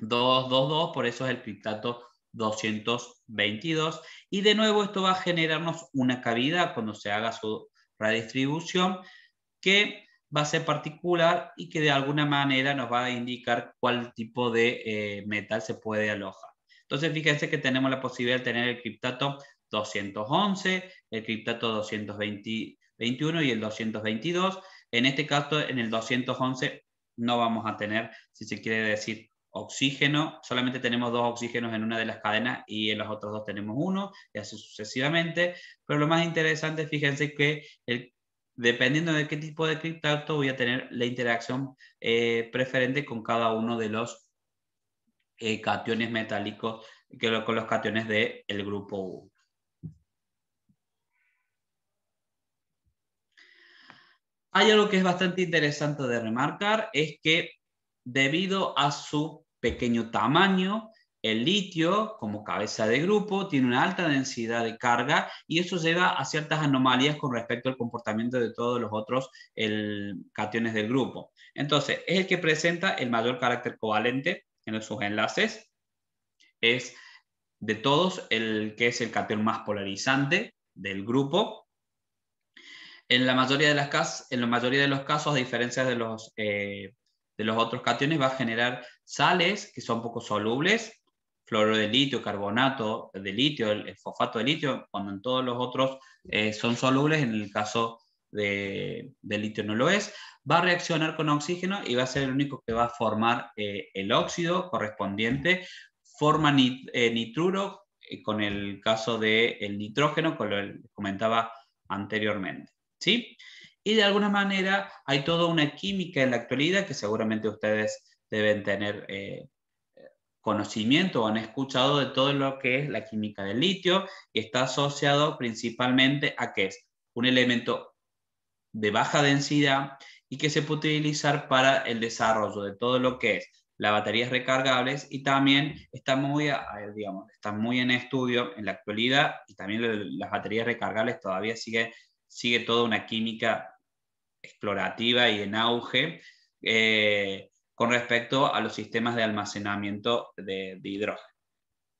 222, por eso es el criptato 222. Y de nuevo esto va a generarnos una cavidad cuando se haga su redistribución que va a ser particular y que de alguna manera nos va a indicar cuál tipo de eh, metal se puede alojar. Entonces fíjense que tenemos la posibilidad de tener el criptato 211, el criptato 221 y el 222. En este caso, en el 211 no vamos a tener, si se quiere decir, oxígeno, solamente tenemos dos oxígenos en una de las cadenas y en los otros dos tenemos uno, y así sucesivamente. Pero lo más interesante, fíjense que dependiendo de qué tipo de criptato voy a tener la interacción eh, preferente con cada uno de los eh, cationes metálicos, que con los cationes del grupo 1 Hay algo que es bastante interesante de remarcar, es que debido a su pequeño tamaño, el litio, como cabeza de grupo, tiene una alta densidad de carga y eso lleva a ciertas anomalías con respecto al comportamiento de todos los otros cationes del grupo. Entonces, es el que presenta el mayor carácter covalente en sus enlaces. Es de todos el que es el cation más polarizante del grupo. En la mayoría de, las, en mayoría de los casos, a diferencia de los eh, de los otros cationes va a generar sales que son poco solubles, floro de litio, carbonato de litio, el, fosfato de litio, cuando en todos los otros eh, son solubles, en el caso de, litio no lo es, va a reaccionar con oxígeno y va a ser el único que va a formar eh, el óxido correspondiente, forma eh, nitruro con el caso del nitrógeno, como lo comentaba anteriormente. ¿sí? y de alguna manera hay toda una química en la actualidad que seguramente ustedes deben tener eh, conocimiento o han escuchado de todo lo que es la química del litio y está asociado principalmente a que es un elemento de baja densidad y que se puede utilizar para el desarrollo de todo lo que es las baterías recargables y también está muy, eh, digamos, está muy en estudio en la actualidad y también las baterías recargables todavía sigue, sigue toda una química explorativa y en auge eh, con respecto a los sistemas de almacenamiento de, hidrógeno.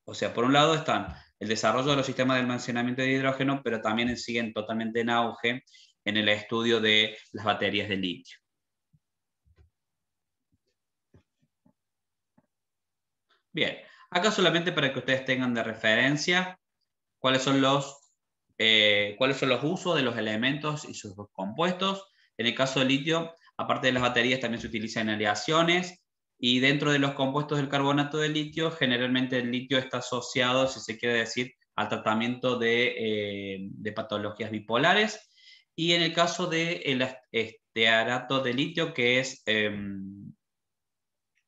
O sea, por un lado están el desarrollo de los sistemas de almacenamiento de hidrógeno, pero también siguen totalmente en auge en el estudio de las baterías de litio. Bien, acá solamente para que ustedes tengan de referencia cuáles son eh, cuáles son los usos de los elementos y sus compuestos en el caso del litio, aparte de las baterías, también se utiliza en aleaciones y dentro de los compuestos del carbonato de litio, generalmente el litio está asociado, si se quiere decir, al tratamiento de, eh, patologías bipolares. Y en el caso del el estearato de litio, que es em,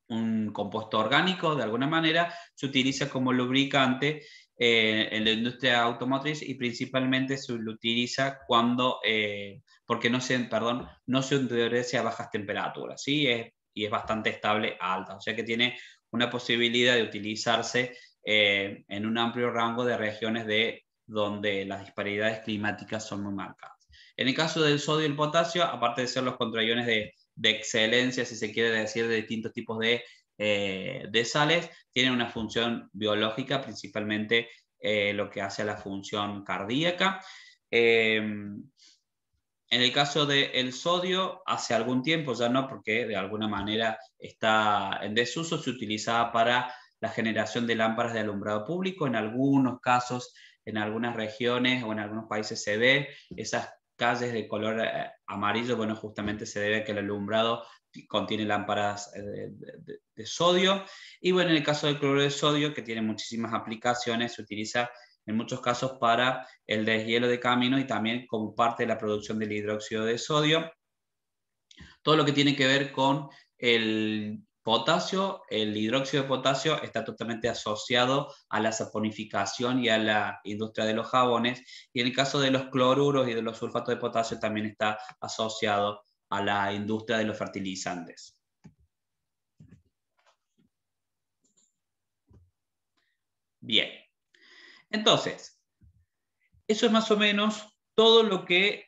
un compuesto orgánico de alguna manera, se utiliza como lubricante eh, en la industria automotriz y principalmente se lo utiliza cuando, eh, porque no se, perdón, no se endurece a bajas temperaturas, ¿sí? Es, y es bastante estable a o sea que tiene una posibilidad de utilizarse eh, en un amplio rango de regiones donde las disparidades climáticas son muy marcadas. En el caso del sodio y el potasio, aparte de ser los contrayones de excelencia, si se quiere decir, de distintos tipos de eh, de sales, tienen una función biológica, principalmente eh, lo que hace a la función cardíaca. Em, en el caso del el sodio, hace algún tiempo ya no, porque de alguna manera está en desuso, se utilizaba para la generación de lámparas de alumbrado público. En algunos casos, en algunas regiones o en algunos países se ve esas calles de color eh, amarillo, bueno, justamente se debe a que el alumbrado contiene lámparas eh, de, sodio. Y bueno, en el caso del cloruro de sodio, que tiene muchísimas aplicaciones, se utiliza en muchos casos para el deshielo de caminos y también como parte de la producción del hidróxido de sodio. Todo lo que tiene que ver con el potasio, el hidróxido de potasio está totalmente asociado a la saponificación y a la industria de los jabones. Y en el caso de los cloruros y de los sulfatos de potasio también está asociado a la industria de los fertilizantes. Bien, entonces, eso es más o menos todo lo que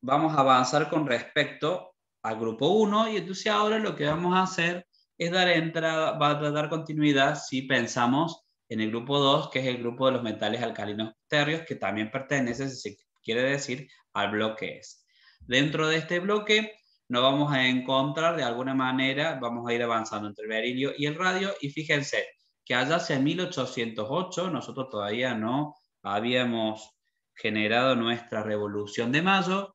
vamos a avanzar con respecto al grupo 1 y entonces ahora lo que vamos a hacer es dar entrada, va a dar continuidad si pensamos en el grupo 2, que es el grupo de los metales alcalinos terrios, que también pertenece, si se quiere decir, al bloque S. Este. Dentro de este bloque nos vamos a encontrar de alguna manera, vamos a ir avanzando entre el berilio y el radio, y fíjense que allá hacia 1808 nosotros todavía no habíamos generado nuestra revolución de mayo,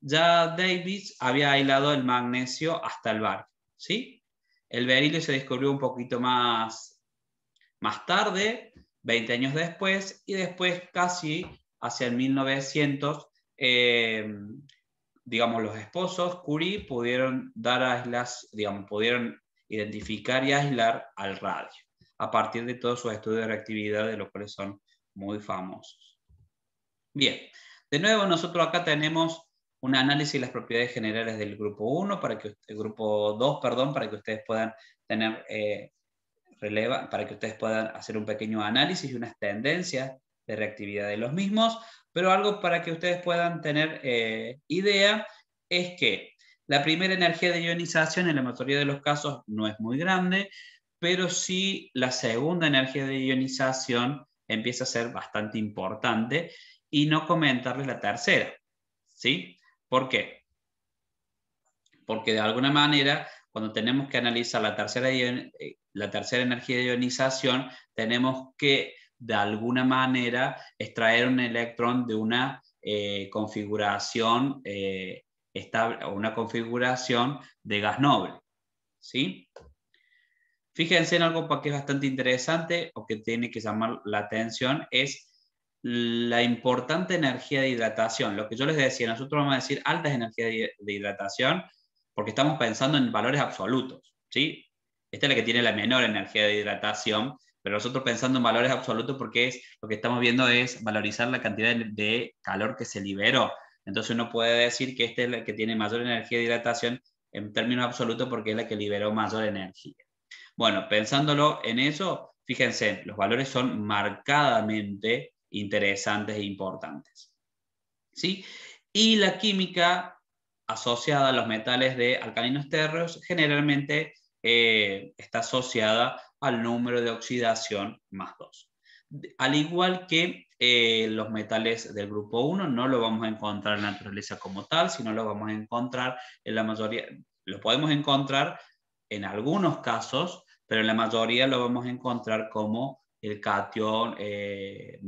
ya Davis había aislado el magnesio hasta el bar, ¿sí? El berilio se descubrió un poquito más, más tarde, 20 años después, y después casi hacia el 1900, digamos, los esposos Curie pudieron dar aislas digamos, pudieron identificar y aislar al radio a partir de todos sus estudios de reactividad, de los cuales son muy famosos. Bien, de nuevo nosotros acá tenemos un análisis de las propiedades generales del grupo 1, para que, el grupo 2, perdón, para que ustedes puedan tener eh, releva, para que ustedes puedan hacer un pequeño análisis y unas tendencias de reactividad de los mismos. Pero algo para que ustedes puedan tener eh, idea es que la primera energía de ionización en la mayoría de los casos no es muy grande, pero sí la segunda energía de ionización empieza a ser bastante importante y no comentarles la tercera. ¿Sí? ¿Por qué? Porque de alguna manera, cuando tenemos que analizar la tercera, eh, la tercera energía de ionización, tenemos que de alguna manera extraer un electrón de una eh, configuración eh, estable una configuración de gas noble. ¿sí? Fíjense en algo que es bastante interesante o que tiene que llamar la atención, es la importante energía de hidratación. Lo que yo les decía, nosotros vamos a decir altas energías de hidratación porque estamos pensando en valores absolutos. ¿sí? Esta es la que tiene la menor energía de hidratación pero nosotros pensando en valores absolutos porque es, lo que estamos viendo es valorizar la cantidad de, calor que se liberó. Entonces uno puede decir que este es el que tiene mayor energía de hidratación en términos absolutos porque es la que liberó mayor energía. Bueno, pensándolo en eso, fíjense, los valores son marcadamente interesantes e importantes. ¿Sí? Y la química asociada a los metales de alcalinos terros generalmente eh, está asociada al número de oxidación más 2. Al igual que eh, los metales del grupo 1, no lo vamos a encontrar en la naturaleza como tal, sino lo vamos a encontrar en la mayoría, lo podemos encontrar en algunos casos, pero en la mayoría lo vamos a encontrar como el cation, eh,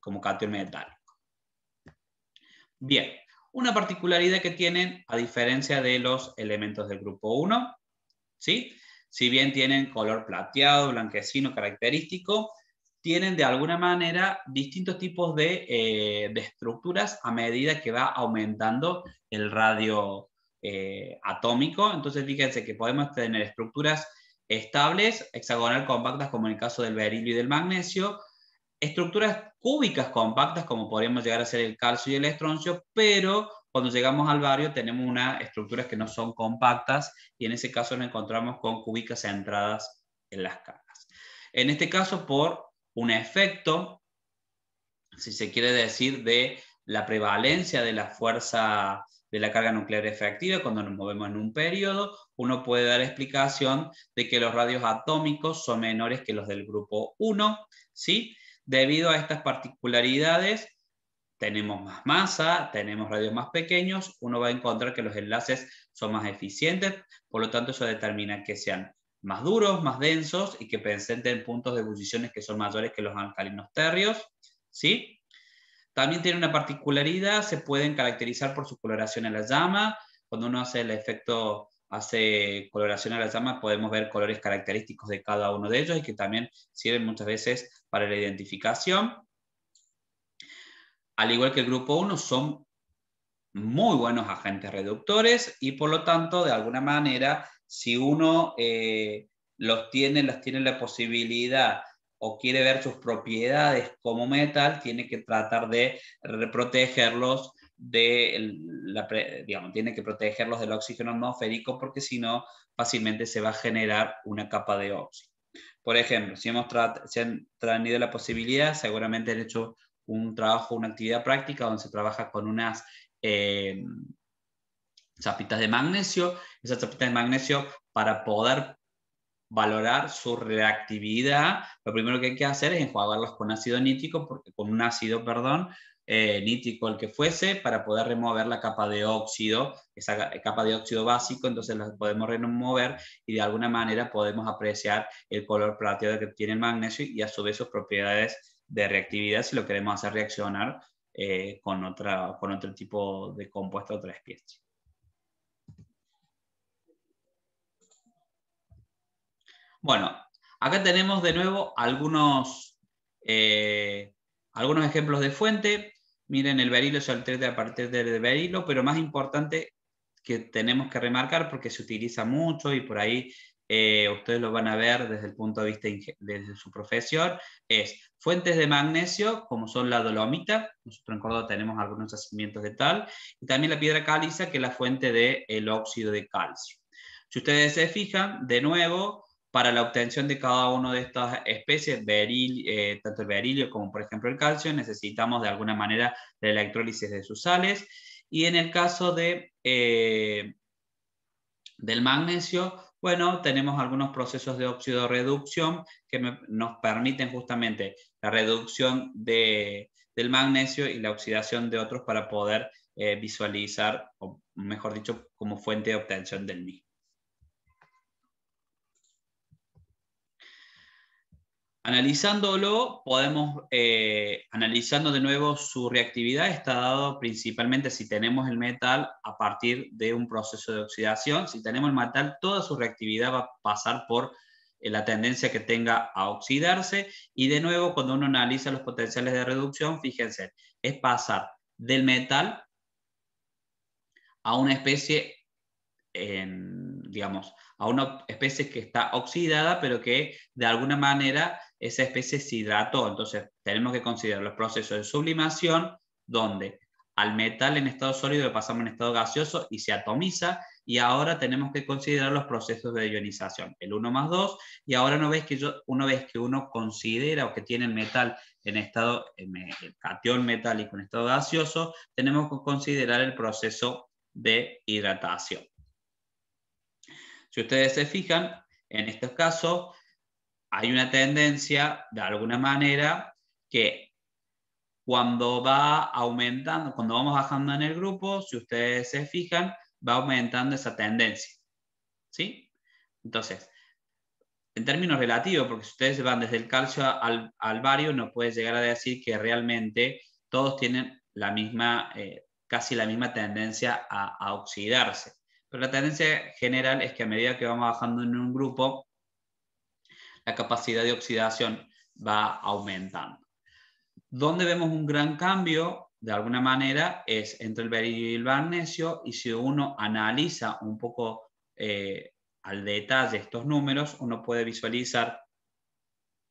como cation metálico. Bien, una particularidad que tienen, a diferencia de los elementos del grupo 1, ¿sí? si bien tienen color plateado, blanquecino característico, tienen de alguna manera distintos tipos de, eh, estructuras a medida que va aumentando el radio eh, atómico. Entonces fíjense que podemos tener estructuras estables, hexagonal compactas como en el caso del berilio y del magnesio, estructuras cúbicas compactas como podríamos llegar a ser el calcio y el estroncio, pero cuando llegamos al barrio tenemos unas estructuras que no son compactas y en ese caso nos encontramos con cúbicas centradas en las caras. En este caso por un efecto, si se quiere decir, de la prevalencia de la fuerza de la carga nuclear efectiva cuando nos movemos en un periodo, uno puede dar explicación de que los radios atómicos son menores que los del grupo 1, ¿sí? Debido a estas particularidades, tenemos más masa, tenemos radios más pequeños, uno va a encontrar que los enlaces son más eficientes, por lo tanto eso determina que sean más duros, más densos y que presenten puntos de ebulliciones que son mayores que los alcalinos terrios. ¿sí? También tiene una particularidad, se pueden caracterizar por su coloración a la llama. Cuando uno hace el efecto, hace coloración a la llama, podemos ver colores característicos de cada uno de ellos y que también sirven muchas veces para la identificación al igual que el grupo 1, son muy buenos agentes reductores y por lo tanto, de alguna manera, si uno eh, los tiene, las tiene la posibilidad o quiere ver sus propiedades como metal, tiene que tratar de protegerlos de la, tiene que protegerlos del oxígeno atmosférico porque si no, fácilmente se va a generar una capa de óxido. Por ejemplo, si hemos han tenido la posibilidad, seguramente han hecho un trabajo, una actividad práctica donde se trabaja con unas eh, chapitas de magnesio. Esas chapitas de magnesio, para poder valorar su reactividad, lo primero que hay que hacer es enjuagarlos con ácido nítrico, porque, con un ácido, perdón, eh, nítrico el que fuese, para poder remover la capa de óxido, esa capa de óxido básico, entonces las podemos remover y de alguna manera podemos apreciar el color plateado que tiene el magnesio y a su vez sus propiedades de reactividad si lo queremos hacer reaccionar eh, con, otra, con otro tipo de compuesto, otra especie. Bueno, acá tenemos de nuevo algunos, eh, algunos ejemplos de fuente. Miren, el berilo se altera a partir del berilo, pero más importante que tenemos que remarcar porque se utiliza mucho y por ahí eh, ustedes lo van a ver desde el punto de vista de su profesión, es fuentes de magnesio, como son la dolomita, nosotros en Córdoba tenemos algunos yacimientos de tal, y también la piedra caliza, que es la fuente del el óxido de calcio. Si ustedes se fijan, de nuevo, para la obtención de cada una de estas especies, eh, tanto el berilio como por ejemplo el calcio, necesitamos de alguna manera la electrólisis de sus sales. Y en el caso de, eh, del magnesio, bueno, tenemos algunos procesos de óxido reducción que nos permiten justamente la reducción de, del magnesio y la oxidación de otros para poder eh, visualizar, o mejor dicho, como fuente de obtención del mismo. Analizándolo, podemos, eh, analizando de nuevo su reactividad, está dado principalmente si tenemos el metal a partir de un proceso de oxidación. Si tenemos el metal, toda su reactividad va a pasar por eh, la tendencia que tenga a oxidarse. Y de nuevo, cuando uno analiza los potenciales de reducción, fíjense, es pasar del metal a una especie, digamos, a una especie que está oxidada, pero que de alguna manera esa especie se hidrató. Entonces, tenemos que considerar los procesos de sublimación, donde al metal en estado sólido le pasamos en estado gaseoso y se atomiza, y ahora tenemos que considerar los procesos de ionización, el 1 más 2, y ahora una vez que, una vez que uno considera o que tiene el metal en estado, el catión metálico en estado gaseoso, tenemos que considerar el proceso de hidratación. Si ustedes se fijan, en estos casos, hay una tendencia, de alguna manera, que cuando va aumentando, cuando vamos bajando en el grupo, si ustedes se fijan, va aumentando esa tendencia. Entonces, en términos relativos, porque si ustedes van desde el calcio al, al vario, no puede llegar a decir que realmente todos tienen la misma, eh, casi la misma tendencia a, oxidarse. Pero la tendencia general es que a medida que vamos bajando en un grupo, la capacidad de oxidación va aumentando. Donde vemos un gran cambio, de alguna manera, es entre el berilio y el magnesio, y si uno analiza un poco eh, al detalle estos números, uno puede visualizar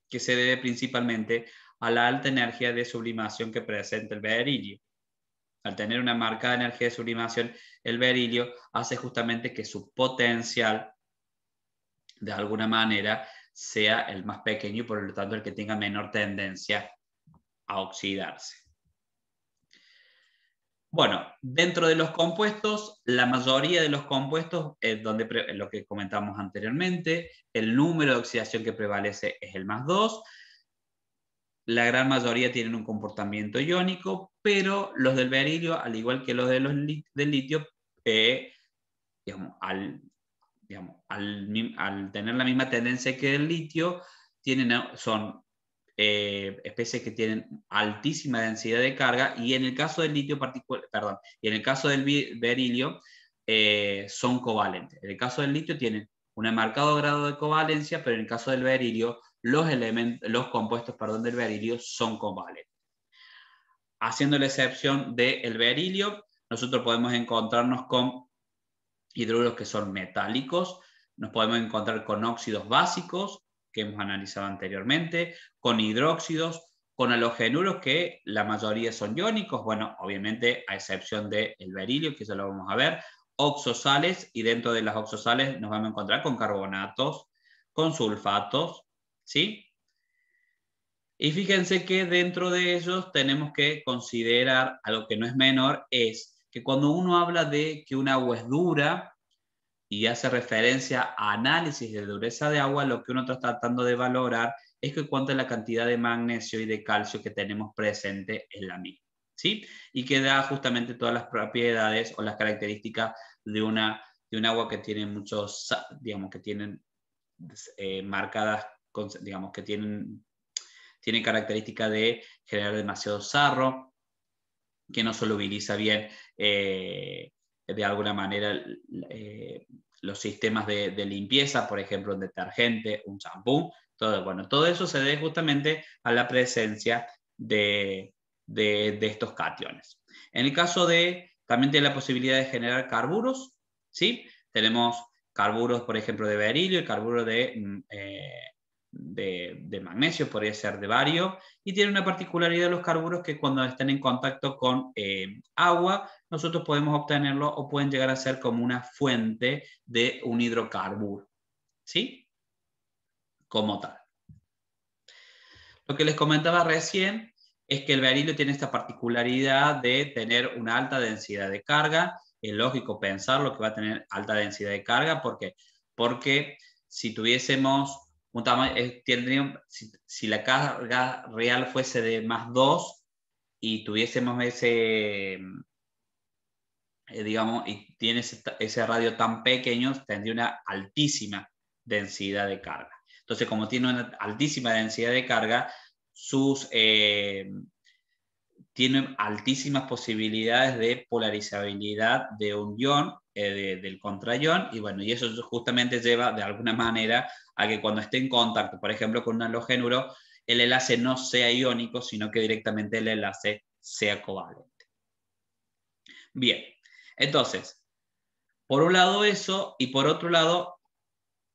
que se debe principalmente a la alta energía de sublimación que presenta el berilio. Al tener una marcada energía de sublimación, el berilio hace justamente que su potencial, de alguna manera, sea el más pequeño y por lo tanto el que tenga menor tendencia a oxidarse. Bueno, dentro de los compuestos, la mayoría de los compuestos, es donde lo que comentamos anteriormente, el número de oxidación que prevalece es el más 2. La gran mayoría tienen un comportamiento iónico, pero los del berilio, al igual que los de los del litio, eh, digamos, al al, tener la misma tendencia que el litio, eh, son eh, especies que tienen altísima densidad de carga y en el caso del litio perdón, y en el caso del berilio eh, son covalentes. En el caso del litio tienen un marcado grado de covalencia, pero en el caso del berilio los, los compuestos perdón, del berilio son covalentes. Haciendo la excepción del berilio, nosotros podemos encontrarnos con hidruros que son metálicos, nos podemos encontrar con óxidos básicos que hemos analizado anteriormente, con hidróxidos, con halogenuros que la mayoría son iónicos, bueno, obviamente a excepción del berilio, que ya lo vamos a ver, oxosales y dentro de las oxosales nos vamos a encontrar con carbonatos, con sulfatos, ¿sí? Y fíjense que dentro de ellos tenemos que considerar algo que no es menor, es que cuando uno habla de que un agua es dura y hace referencia a análisis de dureza de agua, lo que uno está tratando de valorar es que cuánto es la cantidad de magnesio y de calcio que tenemos presente en la misma. ¿sí? Y que da justamente todas las propiedades o las características de, una, de un agua que tiene muchos, digamos, que tienen eh, marcadas, digamos, que tienen, de generar demasiado sarro, que no solubiliza bien eh, de alguna manera eh, los sistemas de, limpieza, por ejemplo, un detergente, un champú, todo, bueno, todo eso se debe justamente a la presencia de, estos cationes. En el caso de, también tiene la posibilidad de generar carburos, ¿sí? Tenemos carburos, por ejemplo, de berilio, el carburo de mm, eh, de, magnesio, podría ser de bario, y tiene una particularidad los carburos que cuando están en contacto con eh, agua, nosotros podemos obtenerlo o pueden llegar a ser como una fuente de un hidrocarburo, ¿sí? Como tal. Lo que les comentaba recién es que el berilio tiene esta particularidad de tener una alta densidad de carga. Es lógico pensar lo que va a tener alta densidad de carga, qué? Porque si tuviésemos si, la carga real fuese de más 2 y tuviésemos ese, eh, digamos, y tienes ese, radio tan pequeño, tendría una altísima densidad de carga. Entonces, como tiene una altísima densidad de carga, sus, eh, tiene altísimas posibilidades de polarizabilidad de un ion, eh, del contrayón, y bueno, y eso justamente lleva de alguna manera a que cuando esté en contacto, por ejemplo, con un halogénuro, el enlace no sea iónico, sino que directamente el enlace sea covalente. Bien, entonces, por un lado eso, y por otro lado,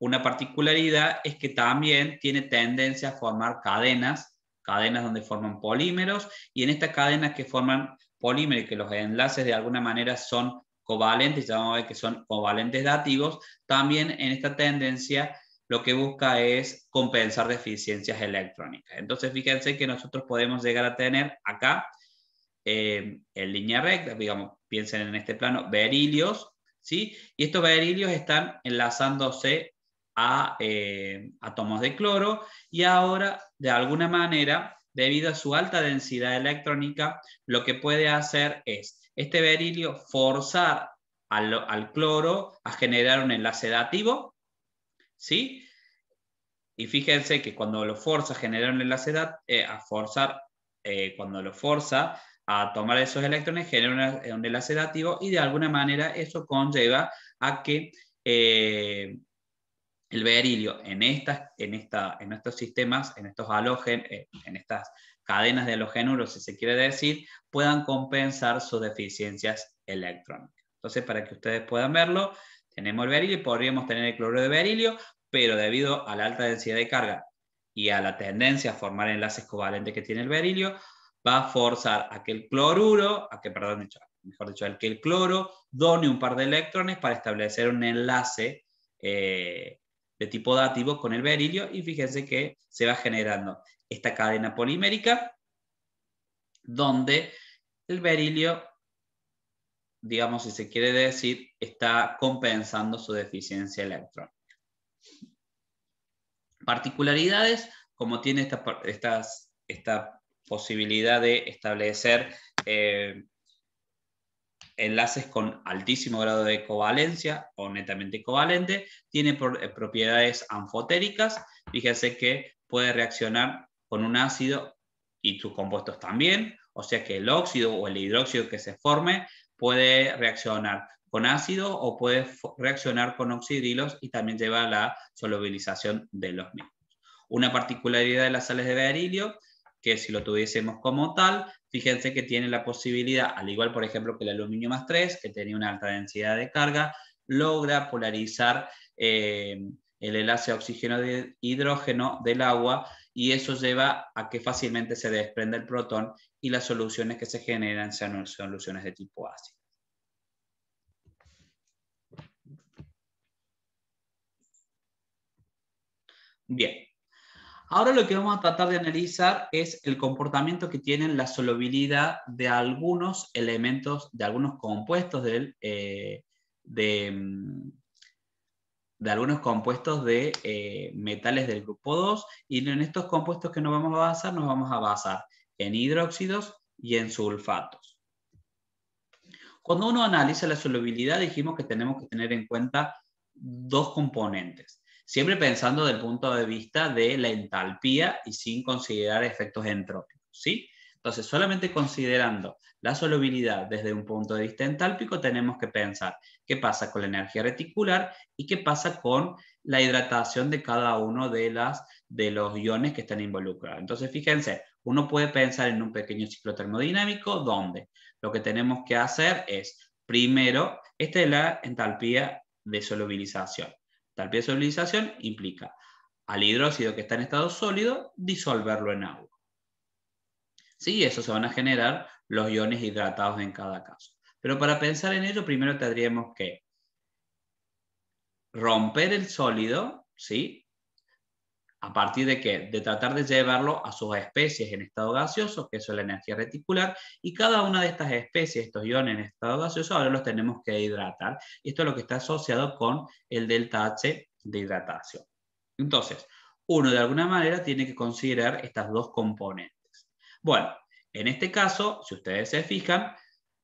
una particularidad es que también tiene tendencia a formar cadenas, cadenas donde forman polímeros, y en estas cadenas que forman polímeros y que los enlaces de alguna manera son covalentes, ya vamos a ver que son covalentes dativos, también en esta tendencia lo que busca es compensar deficiencias electrónicas. Entonces, fíjense que nosotros podemos llegar a tener acá en eh, línea recta, digamos, piensen en este plano, berilios, ¿sí? Y estos berilios están enlazándose a átomos eh, de cloro y ahora, de alguna manera, debido a su alta densidad electrónica, lo que puede hacer es este berilio forzar al, al cloro a generar un enlace dativo y fíjense que cuando lo forza a enlace eh, a forzar, eh, cuando lo a tomar esos electrones, genera eh, un enlace dativo y de alguna manera eso conlleva a que el berilio en, estos sistemas, en estos halógenos, en estas cadenas de halógenos si se quiere decir, puedan compensar sus deficiencias electrónicas. Entonces, para que ustedes puedan verlo, tenemos el berilio y podríamos tener el cloruro de berilio, pero debido a la alta densidad de carga y a la tendencia a formar enlaces covalentes que tiene el berilio, va a forzar a que el cloruro, a que, perdón, mejor dicho, a que el cloro done un par de electrones para establecer un enlace eh, de tipo dativo con el berilio y fíjense que se va generando esta cadena polimérica donde el berilio digamos, si se quiere decir, está compensando su deficiencia electrónica. Particularidades, como tiene esta, esta posibilidad de establecer eh, enlaces con altísimo grado de covalencia o netamente covalente, tiene eh, propiedades anfotéricas, fíjense que puede reaccionar con un ácido y sus compuestos también, o sea que el óxido o el hidróxido que se forme puede reaccionar con ácido o puede reaccionar con oxidrilos y también lleva a la solubilización de los mismos. Una particularidad de las sales de berilio, que si lo tuviésemos como tal, fíjense que tiene la posibilidad, al igual por ejemplo que el aluminio más 3, que tenía una alta densidad de carga, logra polarizar eh, el enlace oxígeno-hidrógeno del agua y eso lleva a que fácilmente se desprenda el protón y las soluciones que se generan sean soluciones de tipo ácido. Bien, ahora lo que vamos a tratar de analizar es el comportamiento que tienen la solubilidad de algunos elementos, de algunos compuestos del, eh, de, mm, de algunos compuestos de eh, metales del grupo 2 y en estos compuestos que nos vamos a basar, nos vamos a basar en hidróxidos y en sulfatos. Cuando uno analiza la solubilidad, dijimos que tenemos que tener en cuenta dos componentes, siempre pensando desde el punto de vista de la entalpía y sin considerar efectos entrópicos, ¿sí? Entonces, solamente considerando la solubilidad desde un punto de vista entálpico, tenemos que pensar qué pasa con la energía reticular y qué pasa con la hidratación de cada uno de, de los iones que están involucrados. Entonces, fíjense, uno puede pensar en un pequeño ciclo termodinámico donde lo que tenemos que hacer es, primero, esta es la entalpía de solubilización. Entalpía de solubilización implica al hidróxido que está en estado sólido, disolverlo en agua. Sí, eso se van a generar los iones hidratados en cada caso. Pero para pensar en ello, primero tendríamos que romper el sólido, ¿sí? A partir de qué? de tratar de llevarlo a sus especies en estado gaseoso, que eso es la energía reticular, y cada una de estas especies, estos iones en estado gaseoso, ahora los tenemos que hidratar. Esto es lo que está asociado con el delta H de hidratación. Entonces, uno de alguna manera tiene que considerar estas dos componentes. Bueno, en este caso, si ustedes se fijan,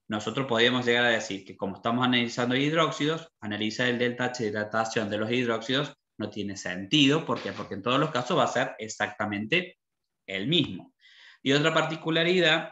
nosotros podríamos llegar a decir que como estamos analizando hidróxidos, analizar el delta H de hidratación de los hidróxidos no tiene sentido. ¿Por qué? Porque en todos los casos va a ser exactamente el mismo. Y otra particularidad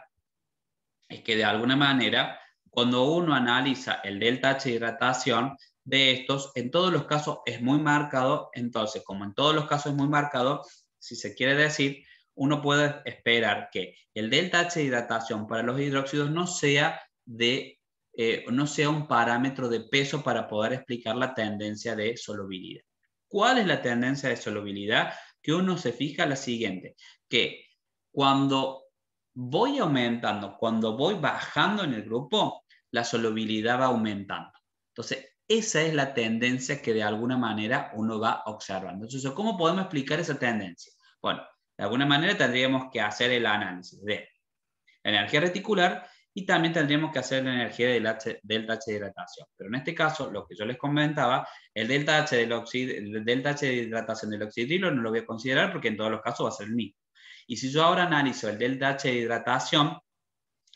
es que de alguna manera, cuando uno analiza el delta H de hidratación de estos, en todos los casos es muy marcado. Entonces, como en todos los casos es muy marcado, si se quiere decir uno puede esperar que el delta H de hidratación para los hidróxidos no sea, de, eh, no sea un parámetro de peso para poder explicar la tendencia de solubilidad. ¿Cuál es la tendencia de solubilidad? Que uno se fija la siguiente, que cuando voy aumentando, cuando voy bajando en el grupo, la solubilidad va aumentando. Entonces, esa es la tendencia que de alguna manera uno va observando. Entonces, ¿cómo podemos explicar esa tendencia? Bueno, de alguna manera tendríamos que hacer el análisis de la energía reticular y también tendríamos que hacer la energía del, H, delta H de hidratación. Pero en este caso, lo que yo les comentaba, el delta H, del delta de hidratación del oxidrilo no lo voy a considerar porque en todos los casos va a ser el mismo. Y si yo ahora analizo el delta H de hidratación,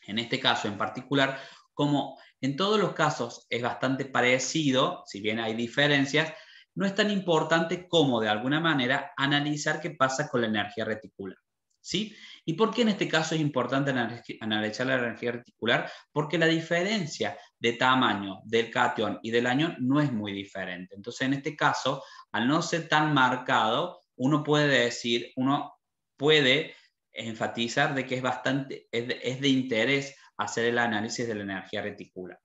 en este caso en particular, como en todos los casos es bastante parecido, si bien hay diferencias, no es tan importante como, de alguna manera, analizar qué pasa con la energía reticular. ¿Sí? ¿Y por qué en este caso es importante analizar la energía reticular? Porque la diferencia de tamaño del cation y del anión no es muy diferente. Entonces, en este caso, al no ser tan marcado, uno puede decir, uno puede enfatizar de que es bastante, es de interés hacer el análisis de la energía reticular.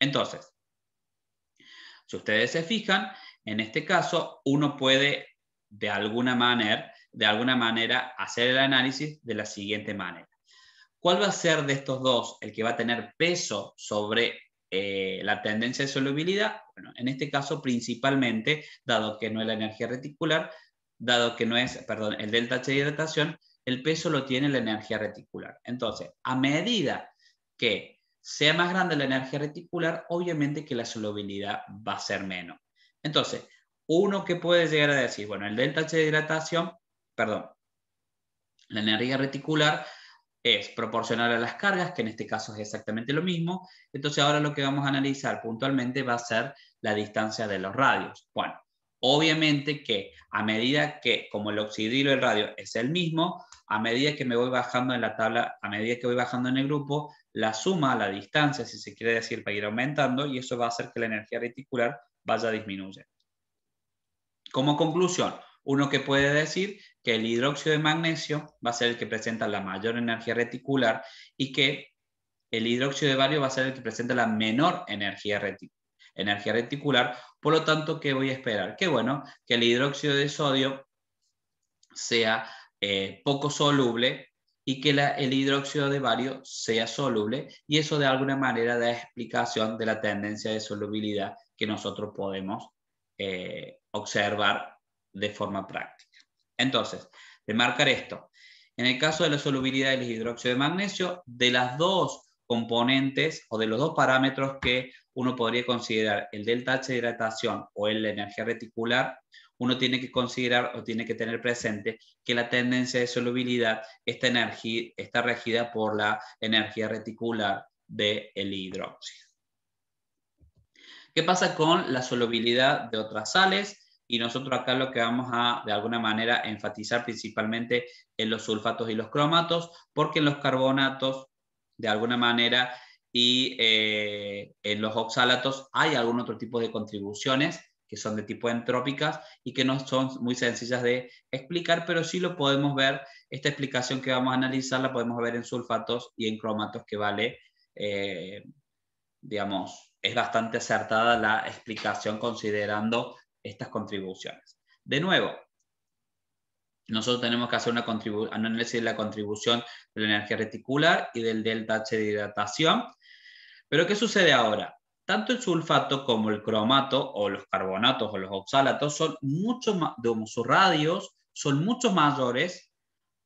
Entonces, si ustedes se fijan, en este caso uno puede de alguna manera, de alguna manera hacer el análisis de la siguiente manera. ¿Cuál va a ser de estos dos el que va a tener peso sobre eh, la tendencia de solubilidad? Bueno, en este caso principalmente, dado que no es la energía reticular, dado que no es, perdón, el delta H de hidratación, el peso lo tiene la energía reticular. Entonces, a medida que sea más grande la energía reticular, obviamente que la solubilidad va a ser menos. Entonces, uno que puede llegar a decir, bueno, el delta H de hidratación, perdón, la energía reticular es proporcional a las cargas, que en este caso es exactamente lo mismo. Entonces ahora lo que vamos a analizar puntualmente va a ser la distancia de los radios. Bueno, obviamente que a medida que, como el oxidilo el radio es el mismo, a medida que me voy bajando en la tabla, a medida que voy bajando en el grupo, la suma, la distancia, si se quiere decir, va a ir aumentando y eso va a hacer que la energía reticular vaya disminuyendo. Como conclusión, uno que puede decir que el hidróxido de magnesio va a ser el que presenta la mayor energía reticular y que el hidróxido de bario va a ser el que presenta la menor energía reticular energía reticular. Por lo tanto, ¿qué voy a esperar? Que bueno, que el hidróxido de sodio sea eh, poco soluble y que el hidróxido de bario sea soluble y eso de alguna manera da explicación de la tendencia de solubilidad que nosotros podemos eh, observar de forma práctica. Entonces, de marcar esto, en el caso de la solubilidad del hidróxido de magnesio, de las dos componentes o de los dos parámetros que uno podría considerar, el delta H de hidratación o el, la energía reticular, uno tiene que considerar o tiene que tener presente que la tendencia de solubilidad está, energía, está regida por la energía reticular del el hidróxido. ¿Qué pasa con la solubilidad de otras sales? Y nosotros acá lo que vamos a, de alguna manera, enfatizar principalmente en los sulfatos y los cromatos, porque en los carbonatos, de alguna manera, y eh, en los oxalatos hay algún otro tipo de contribuciones, que son de tipo entrópicas y que no son muy sencillas de explicar, pero sí lo podemos ver, esta explicación que vamos a analizar la podemos ver en sulfatos y en cromatos que vale, eh, digamos, es bastante acertada la explicación considerando estas contribuciones. De nuevo, nosotros tenemos que hacer una análisis de la contribución de la energía reticular y del delta H de hidratación. Pero ¿qué sucede ahora? tanto el sulfato como el cromato o los carbonatos o los oxalatos son mucho más, sus radios son mucho mayores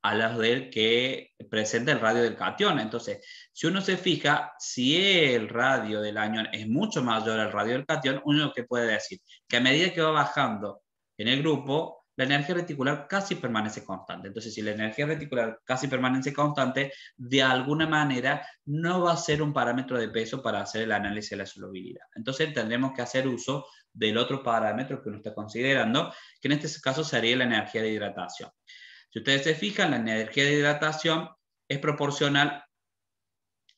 a las del que presenta el radio del cation. Entonces, si uno se fija, si el radio del anión es mucho mayor al radio del cation, uno que puede decir que a medida que va bajando en el grupo, la energía reticular casi permanece constante. Entonces, si la energía reticular casi permanece constante, de alguna manera no va a ser un parámetro de peso para hacer el análisis de la solubilidad. Entonces, tendremos que hacer uso del otro parámetro que uno está considerando, que en este caso sería la energía de hidratación. Si ustedes se fijan, la energía de hidratación es proporcional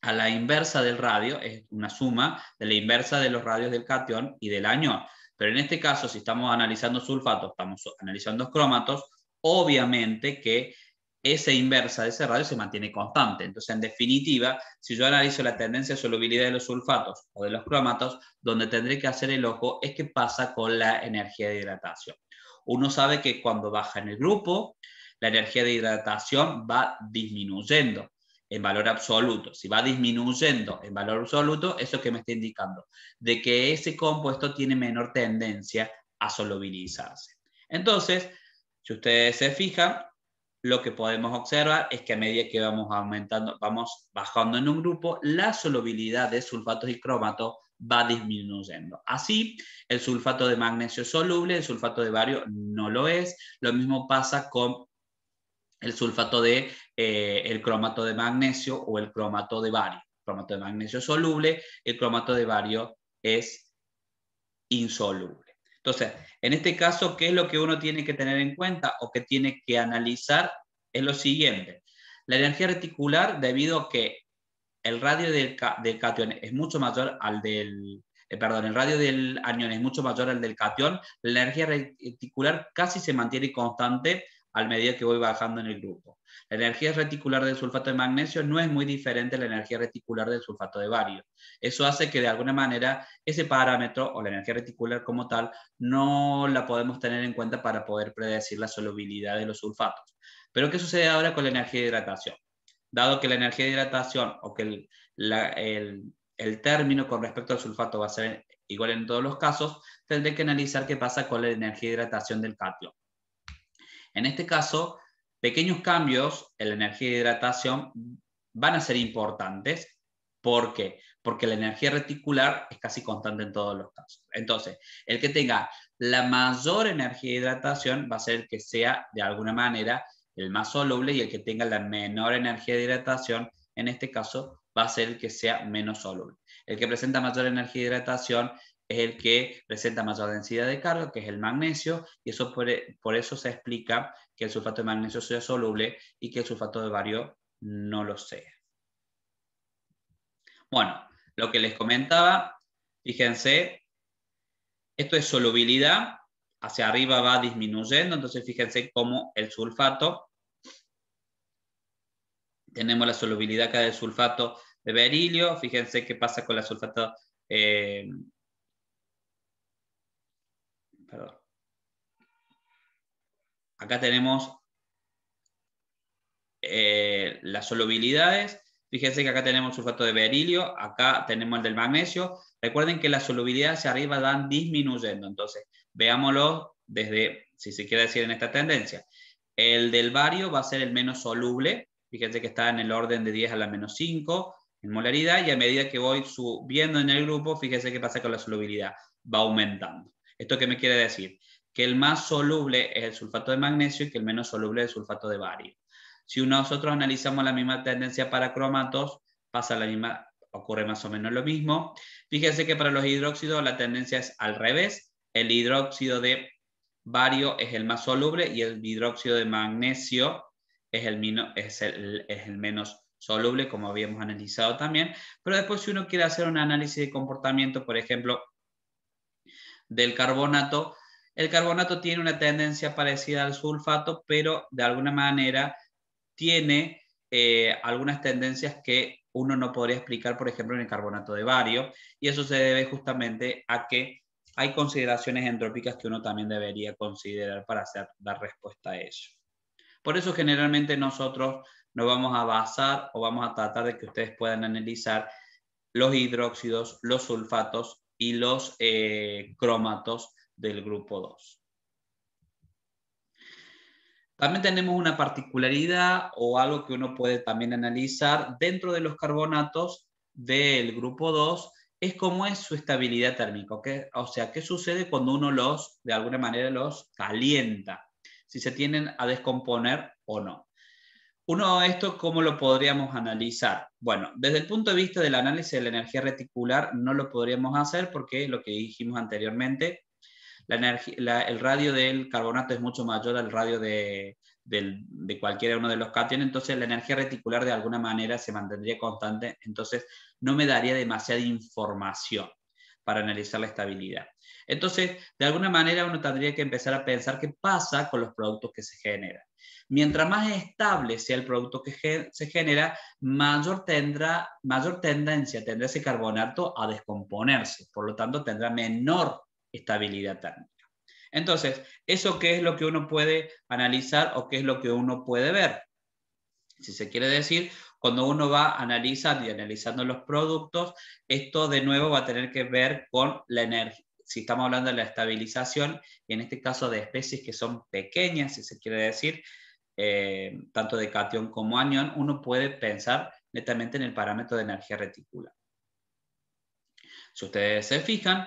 a la inversa del radio, es una suma de la inversa de los radios del cation y del anión. Pero en este caso, si estamos analizando sulfatos, estamos analizando cromatos, obviamente que esa inversa de ese radio se mantiene constante. Entonces, en definitiva, si yo analizo la tendencia de solubilidad de los sulfatos o de los cromatos, donde tendré que hacer el ojo es qué pasa con la energía de hidratación. Uno sabe que cuando baja en el grupo, la energía de hidratación va disminuyendo en valor absoluto. Si va disminuyendo en valor absoluto, eso que me está indicando, de que ese compuesto tiene menor tendencia a solubilizarse. Entonces, si ustedes se fijan, lo que podemos observar es que a medida que vamos aumentando, vamos bajando en un grupo, la solubilidad de sulfatos y cromatos va disminuyendo. Así, el sulfato de magnesio es soluble, el sulfato de bario no lo es. Lo mismo pasa con el sulfato de eh, el cromato de magnesio o el cromato de bario. El cromato de magnesio es soluble, el cromato de bario es insoluble. Entonces, en este caso, ¿qué es lo que uno tiene que tener en cuenta o que tiene que analizar? Es lo siguiente. La energía reticular, debido a que el radio del, es mucho mayor al del, eh, perdón, el radio del anión es mucho mayor al del cation, la energía reticular casi se mantiene constante a medida que voy bajando en el grupo. La energía reticular del sulfato de magnesio no es muy diferente a la energía reticular del sulfato de bario. Eso hace que de alguna manera ese parámetro o la energía reticular como tal no la podemos tener en cuenta para poder predecir la solubilidad de los sulfatos. Pero ¿qué sucede ahora con la energía de hidratación? Dado que la energía de hidratación o que el, término con respecto al sulfato va a ser igual en todos los casos, tendré que analizar qué pasa con la energía de hidratación del catión. En este caso, pequeños cambios en la energía de hidratación van a ser importantes. ¿Por qué? Porque la energía reticular es casi constante en todos los casos. Entonces, el que tenga la mayor energía de hidratación va a ser el que sea, de alguna manera, el más soluble y el que tenga la menor energía de hidratación, en este caso, va a ser el que sea menos soluble. El que presenta mayor energía de hidratación es el que presenta mayor densidad de carga, que es el magnesio, y eso por, eso se explica que el sulfato de magnesio sea soluble y que el sulfato de bario no lo sea. Bueno, lo que les comentaba, fíjense, esto es solubilidad, hacia arriba va disminuyendo, entonces fíjense cómo el sulfato, tenemos la solubilidad acá del sulfato de berilio, fíjense qué pasa con la sulfato eh, Acá tenemos eh, las solubilidades. Fíjense que acá tenemos sulfato de berilio, acá tenemos el del magnesio. Recuerden que la solubilidad hacia arriba van disminuyendo, entonces veámoslo desde, si se quiere decir, en esta tendencia. El del bario va a ser el menos soluble, fíjense que está en el orden de 10 a la menos 5 en molaridad, y a medida que voy subiendo en el grupo, fíjense qué pasa con la solubilidad, va aumentando. ¿Esto qué me quiere decir? Que el más soluble es el sulfato de magnesio y que el menos soluble es el sulfato de bario. Si nosotros analizamos la misma tendencia para cromatos, pasa la misma, ocurre más o menos lo mismo. Fíjense que para los hidróxidos la tendencia es al revés. El hidróxido de bario es el más soluble y el hidróxido de magnesio es el menos soluble, como habíamos analizado también. Pero después si uno quiere hacer un análisis de comportamiento, por ejemplo, del carbonato. El carbonato tiene una tendencia parecida al sulfato, pero de alguna manera tiene eh, algunas tendencias que uno no podría explicar, por ejemplo, en el carbonato de bario, y eso se debe justamente a que hay consideraciones entrópicas que uno también debería considerar para hacer, dar respuesta a ello. Por eso generalmente nosotros nos vamos a basar o vamos a tratar de que ustedes puedan analizar los hidróxidos, los sulfatos y los eh, crómatos del grupo 2. También tenemos una particularidad o algo que uno puede también analizar dentro de los carbonatos del grupo 2 es cómo es su estabilidad térmica, o sea, qué sucede cuando uno los, de alguna manera, los calienta, si se tienen a descomponer o no. Uno, de esto, ¿cómo lo podríamos analizar? Bueno, desde el punto de vista del análisis de la energía reticular, no lo podríamos hacer porque lo que dijimos anteriormente, el radio del carbonato es mucho mayor al radio de, de cualquiera uno de los cationes, entonces la energía reticular de alguna manera se mantendría constante, entonces no me daría demasiada información para analizar la estabilidad. Entonces, de alguna manera uno tendría que empezar a pensar qué pasa con los productos que se generan. Mientras más estable sea el producto que se genera, mayor, tendrá, mayor tendencia tendrá ese carbonato a descomponerse, por lo tanto tendrá menor estabilidad térmica. Entonces, ¿eso qué es lo que uno puede analizar o qué es lo que uno puede ver? Si se quiere decir, cuando uno va analizando y analizando los productos, esto de nuevo va a tener que ver con la energía. Si estamos hablando de la estabilización, en este caso de especies que son pequeñas, si se quiere decir, eh, tanto de cation como anión, uno puede pensar netamente en el parámetro de energía reticular. Si ustedes se fijan,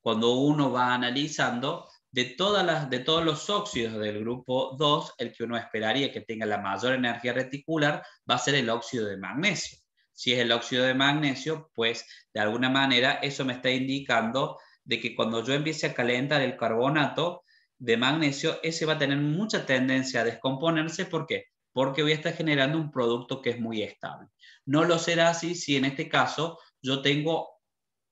cuando uno va analizando, de, todas de todos los óxidos del grupo 2, el que uno esperaría que tenga la mayor energía reticular va a ser el óxido de magnesio. Si es el óxido de magnesio, pues de alguna manera eso me está indicando de que cuando yo empiece a calentar el carbonato, de magnesio, ese va a tener mucha tendencia a descomponerse. ¿Por qué? Porque voy a estar generando un producto que es muy estable. No lo será así si en este caso yo tengo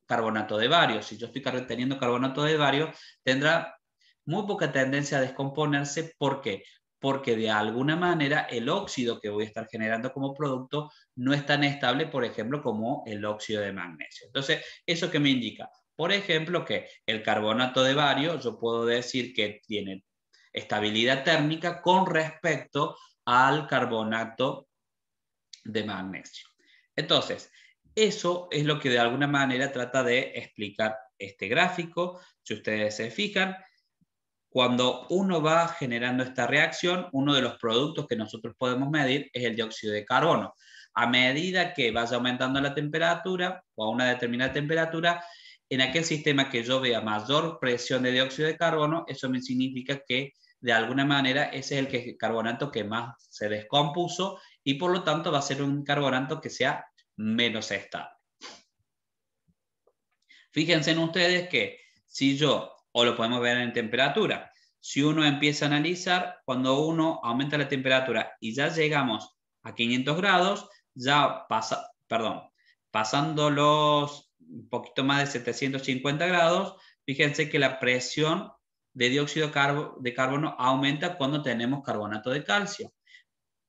carbonato de bario. Si yo estoy teniendo carbonato de bario, tendrá muy poca tendencia a descomponerse. ¿Por qué? Porque de alguna manera el óxido que voy a estar generando como producto no es tan estable, por ejemplo, como el óxido de magnesio. Entonces, ¿eso qué me indica? Por ejemplo, que el carbonato de bario, yo puedo decir que tiene estabilidad térmica con respecto al carbonato de magnesio. Entonces, eso es lo que de alguna manera trata de explicar este gráfico. Si ustedes se fijan, cuando uno va generando esta reacción, uno de los productos que nosotros podemos medir es el dióxido de carbono. A medida que vaya aumentando la temperatura o a una determinada temperatura, en aquel sistema que yo vea mayor presión de dióxido de carbono, eso me significa que de alguna manera ese es el carbonato que más se descompuso y por lo tanto va a ser un carbonato que sea menos estable. Fíjense en ustedes que si yo, o lo podemos ver en temperatura, si uno empieza a analizar, cuando uno aumenta la temperatura y ya llegamos a 500 grados, ya pasa, perdón, pasando los un poquito más de 750 grados, fíjense que la presión de dióxido de carbono aumenta cuando tenemos carbonato de calcio.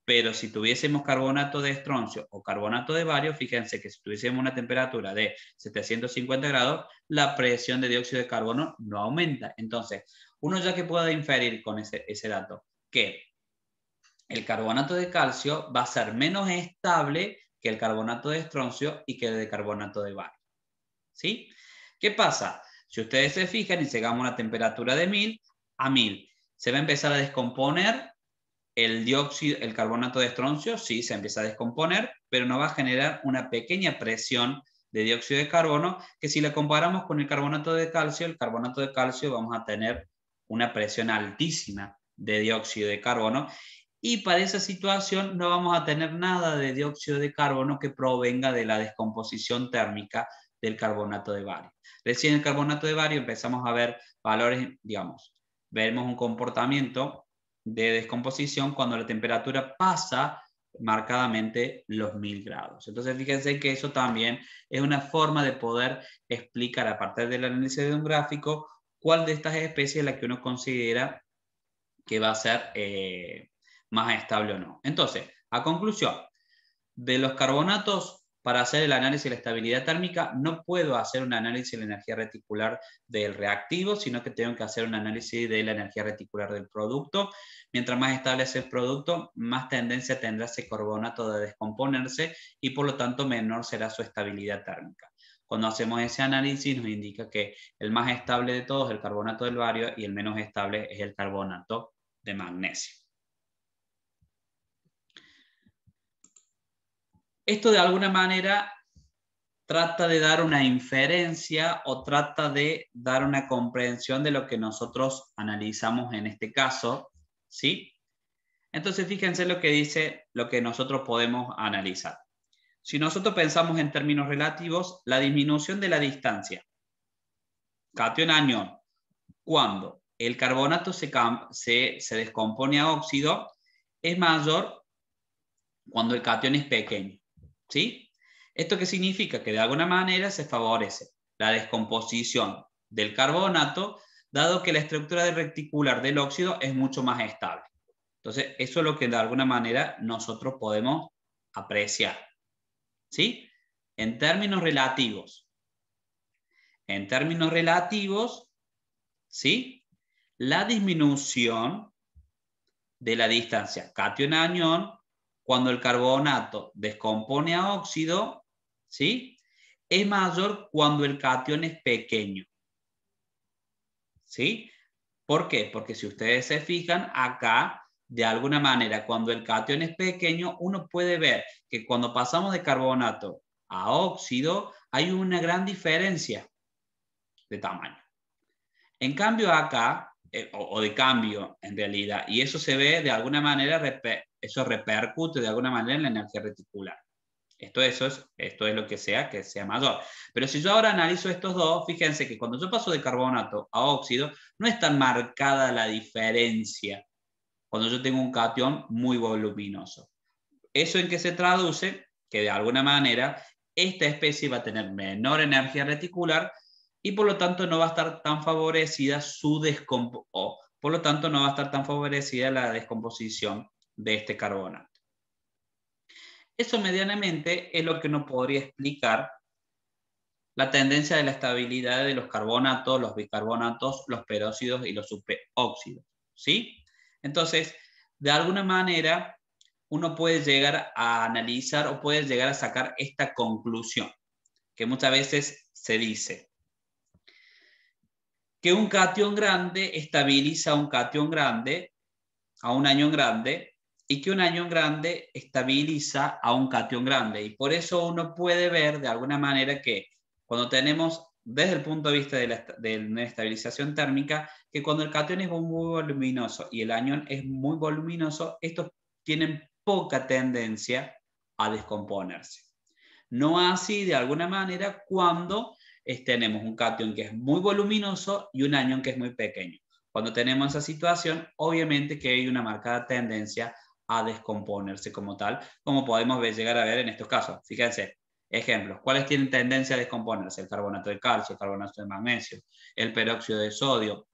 Pero si tuviésemos carbonato de estroncio o carbonato de bario, fíjense que si tuviésemos una temperatura de 750 grados, la presión de dióxido de carbono no aumenta. Entonces, uno ya que pueda inferir con ese, dato que el carbonato de calcio va a ser menos estable que el carbonato de estroncio y que el de carbonato de bario. ¿sí? ¿Qué pasa? Si ustedes se fijan y llegamos a una temperatura de 1000 a 1000, ¿se va a empezar a descomponer el dióxido, el carbonato de estroncio? Sí, se empieza a descomponer, pero no va a generar una pequeña presión de dióxido de carbono, que si la comparamos con el carbonato de calcio, el carbonato de calcio vamos a tener una presión altísima de dióxido de carbono y para esa situación no vamos a tener nada de dióxido de carbono que provenga de la descomposición térmica del carbonato de bario. Recién el carbonato de bario empezamos a ver valores, digamos, vemos un comportamiento de descomposición cuando la temperatura pasa marcadamente los 1000 grados. Entonces, fíjense que eso también es una forma de poder explicar a partir del análisis de un gráfico cuál de estas especies es la que uno considera que va a ser eh, más estable o no. Entonces, a conclusión, de los carbonatos para hacer el análisis de la estabilidad térmica, no puedo hacer un análisis de la energía reticular del reactivo, sino que tengo que hacer un análisis de la energía reticular del producto. Mientras más estable es el producto, más tendencia tendrá ese carbonato de descomponerse y por lo tanto menor será su estabilidad térmica. Cuando hacemos ese análisis nos indica que el más estable de todos es el carbonato del bario y el menos estable es el carbonato de magnesio. Esto de alguna manera trata de dar una inferencia o trata de dar una comprensión de lo que nosotros analizamos en este caso, ¿sí? Entonces fíjense lo que dice lo que nosotros podemos analizar. Si nosotros pensamos en términos relativos, la disminución de la distancia cation-anión cuando el carbonato se, se descompone a óxido es mayor cuando el cation es pequeño. ¿Sí? ¿Esto qué significa? Que de alguna manera se favorece la descomposición del carbonato, dado que la estructura del reticular del óxido es mucho más estable. Entonces, eso es lo que de alguna manera nosotros podemos apreciar. ¿Sí? En términos relativos. En términos relativos, ¿sí? La disminución de la distancia cation-anión cuando el carbonato descompone a óxido, ¿sí? Es mayor cuando el cation es pequeño. ¿Sí? ¿Por qué? Porque si ustedes se fijan, acá, de alguna manera, cuando el cation es pequeño, uno puede ver que cuando pasamos de carbonato a óxido, hay una gran diferencia de tamaño. En cambio acá, eh, o, de cambio en realidad, y eso se ve de alguna manera respecto, eso repercute de alguna manera en la energía reticular. Esto, eso es, esto es lo que sea que sea mayor. Pero si yo ahora analizo estos dos, fíjense que cuando yo paso de carbonato a óxido, no es tan marcada la diferencia cuando yo tengo un cation muy voluminoso. ¿Eso en que se traduce? Que de alguna manera esta especie va a tener menor energía reticular y por lo tanto no va a estar tan favorecida su por lo tanto no va a estar tan favorecida la descomposición de este carbonato. Eso medianamente es lo que uno podría explicar la tendencia de la estabilidad de los carbonatos, los bicarbonatos, los peróxidos y los superóxidos. ¿sí? Entonces, de alguna manera, uno puede llegar a analizar o puede llegar a sacar esta conclusión, que muchas veces se dice que un cation grande estabiliza a un cation grande, a un año grande, y que un anión grande estabiliza a un cation grande. Y por eso uno puede ver de alguna manera que cuando tenemos desde el punto de vista de la, estabilización térmica, que cuando el cation es muy voluminoso y el anión es muy voluminoso, estos tienen poca tendencia a descomponerse. No así, de alguna manera, cuando eh, tenemos un cation que es muy voluminoso y un anión que es muy pequeño. Cuando tenemos esa situación, obviamente que hay una marcada tendencia a descomponerse como tal, como podemos llegar a ver en estos casos. Fíjense, ejemplos, ¿cuáles tienen tendencia a descomponerse? El carbonato de calcio, el carbonato de magnesio, el peróxido de sodio,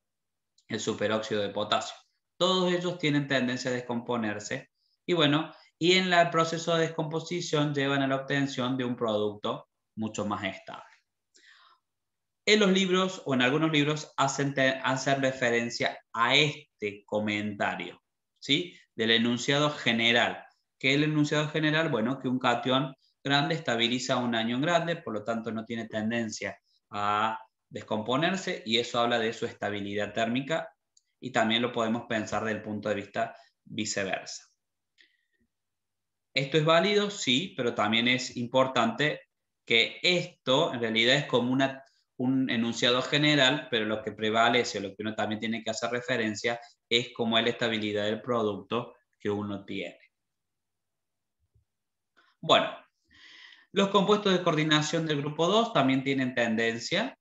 el superóxido de potasio. Todos ellos tienen tendencia a descomponerse y bueno, y en el proceso de descomposición llevan a la obtención de un producto mucho más estable. En los libros o en algunos libros hacen, hacen referencia a este comentario, ¿sí? del enunciado general. ¿Qué es el enunciado general? Bueno, que un cation grande estabiliza un año grande, por lo tanto no tiene tendencia a descomponerse y eso habla de su estabilidad térmica y también lo podemos pensar del punto de vista viceversa. ¿Esto es válido? Sí, pero también es importante que esto en realidad es como un enunciado general, pero lo que prevalece o lo que uno también tiene que hacer referencia es como la estabilidad del producto que uno tiene. Bueno, los compuestos de coordinación del grupo 2 también tienen tendencia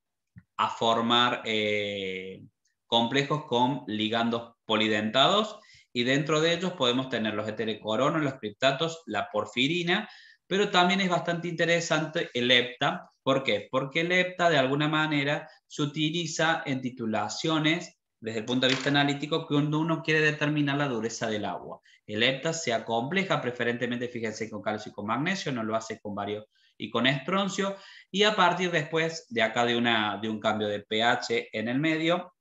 a formar eh, complejos con ligandos polidentados y dentro de ellos podemos tener los heterocoronos, los criptatos, la porfirina, pero también es bastante interesante el EPTA. ¿Por qué? Porque el EPTA de alguna manera se utiliza en titulaciones desde el punto de vista analítico, que uno quiere determinar la dureza del agua. El EPTA sea compleja preferentemente, fíjense, con calcio y con magnesio, no lo hace con varios y con estroncio, y a partir después de acá de, una, de un cambio de pH en el medio,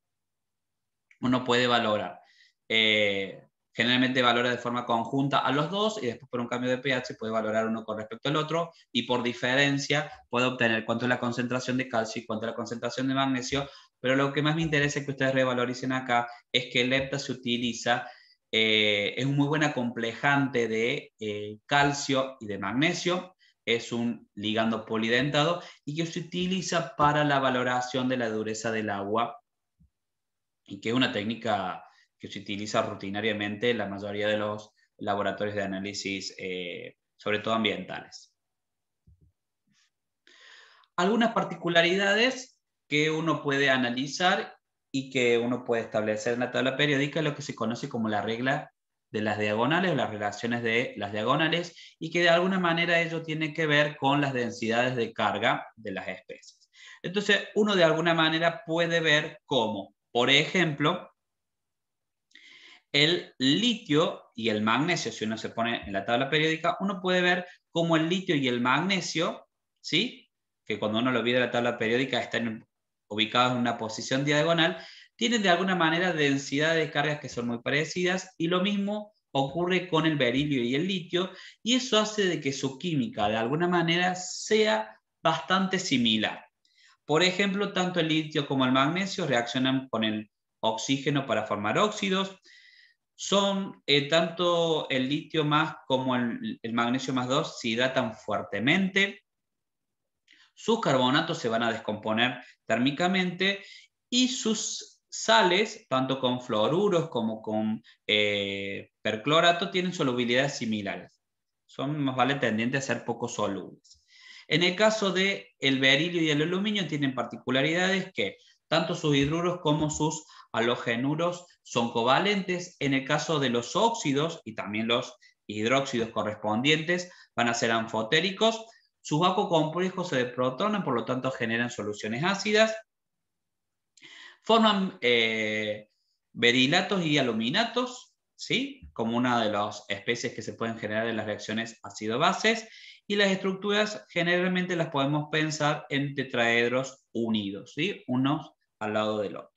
uno puede valorar. Eh, generalmente valora de forma conjunta a los dos y después por un cambio de pH puede valorar uno con respecto al otro y por diferencia puede obtener cuánto es la concentración de calcio y cuánto es la concentración de magnesio pero lo que más me interesa que ustedes revaloricen acá es que el lepta se utiliza, eh, es un muy buen complejante de eh, calcio y de magnesio, es un ligando polidentado y que se utiliza para la valoración de la dureza del agua y que es una técnica que se utiliza rutinariamente en la mayoría de los laboratorios de análisis, eh, sobre todo ambientales. Algunas particularidades que uno puede analizar y que uno puede establecer en la tabla periódica lo que se conoce como la regla de las diagonales o las relaciones de las diagonales y que de alguna manera ello tiene que ver con las densidades de carga de las especies. Entonces, uno de alguna manera puede ver cómo, por ejemplo, el litio y el magnesio, si uno se pone en la tabla periódica, uno puede ver cómo el litio y el magnesio, ¿sí? que cuando uno lo ve en la tabla periódica está en ubicados en una posición diagonal, tienen de alguna manera densidad de cargas que son muy parecidas y lo mismo ocurre con el berilio y el litio y eso hace de que su química de alguna manera sea bastante similar. Por ejemplo, tanto el litio como el magnesio reaccionan con el oxígeno para formar óxidos. Son eh, tanto el litio más como el, el magnesio más 2 se hidratan fuertemente sus carbonatos se van a descomponer térmicamente y sus sales, tanto con fluoruros como con eh, perclorato, tienen solubilidades similares. Son más vale tendientes a ser poco solubles. En el caso del el berilio y el aluminio tienen particularidades que tanto sus hidruros como sus halogenuros son covalentes. En el caso de los óxidos y también los hidróxidos correspondientes van a ser anfotéricos, sus vacuos se desprotonan, por lo tanto generan soluciones ácidas, forman eh, berilatos y aluminatos, ¿sí? como una de las especies que se pueden generar en las reacciones ácido-bases, y las estructuras generalmente las podemos pensar en tetraedros unidos, ¿sí? unos al lado del otro.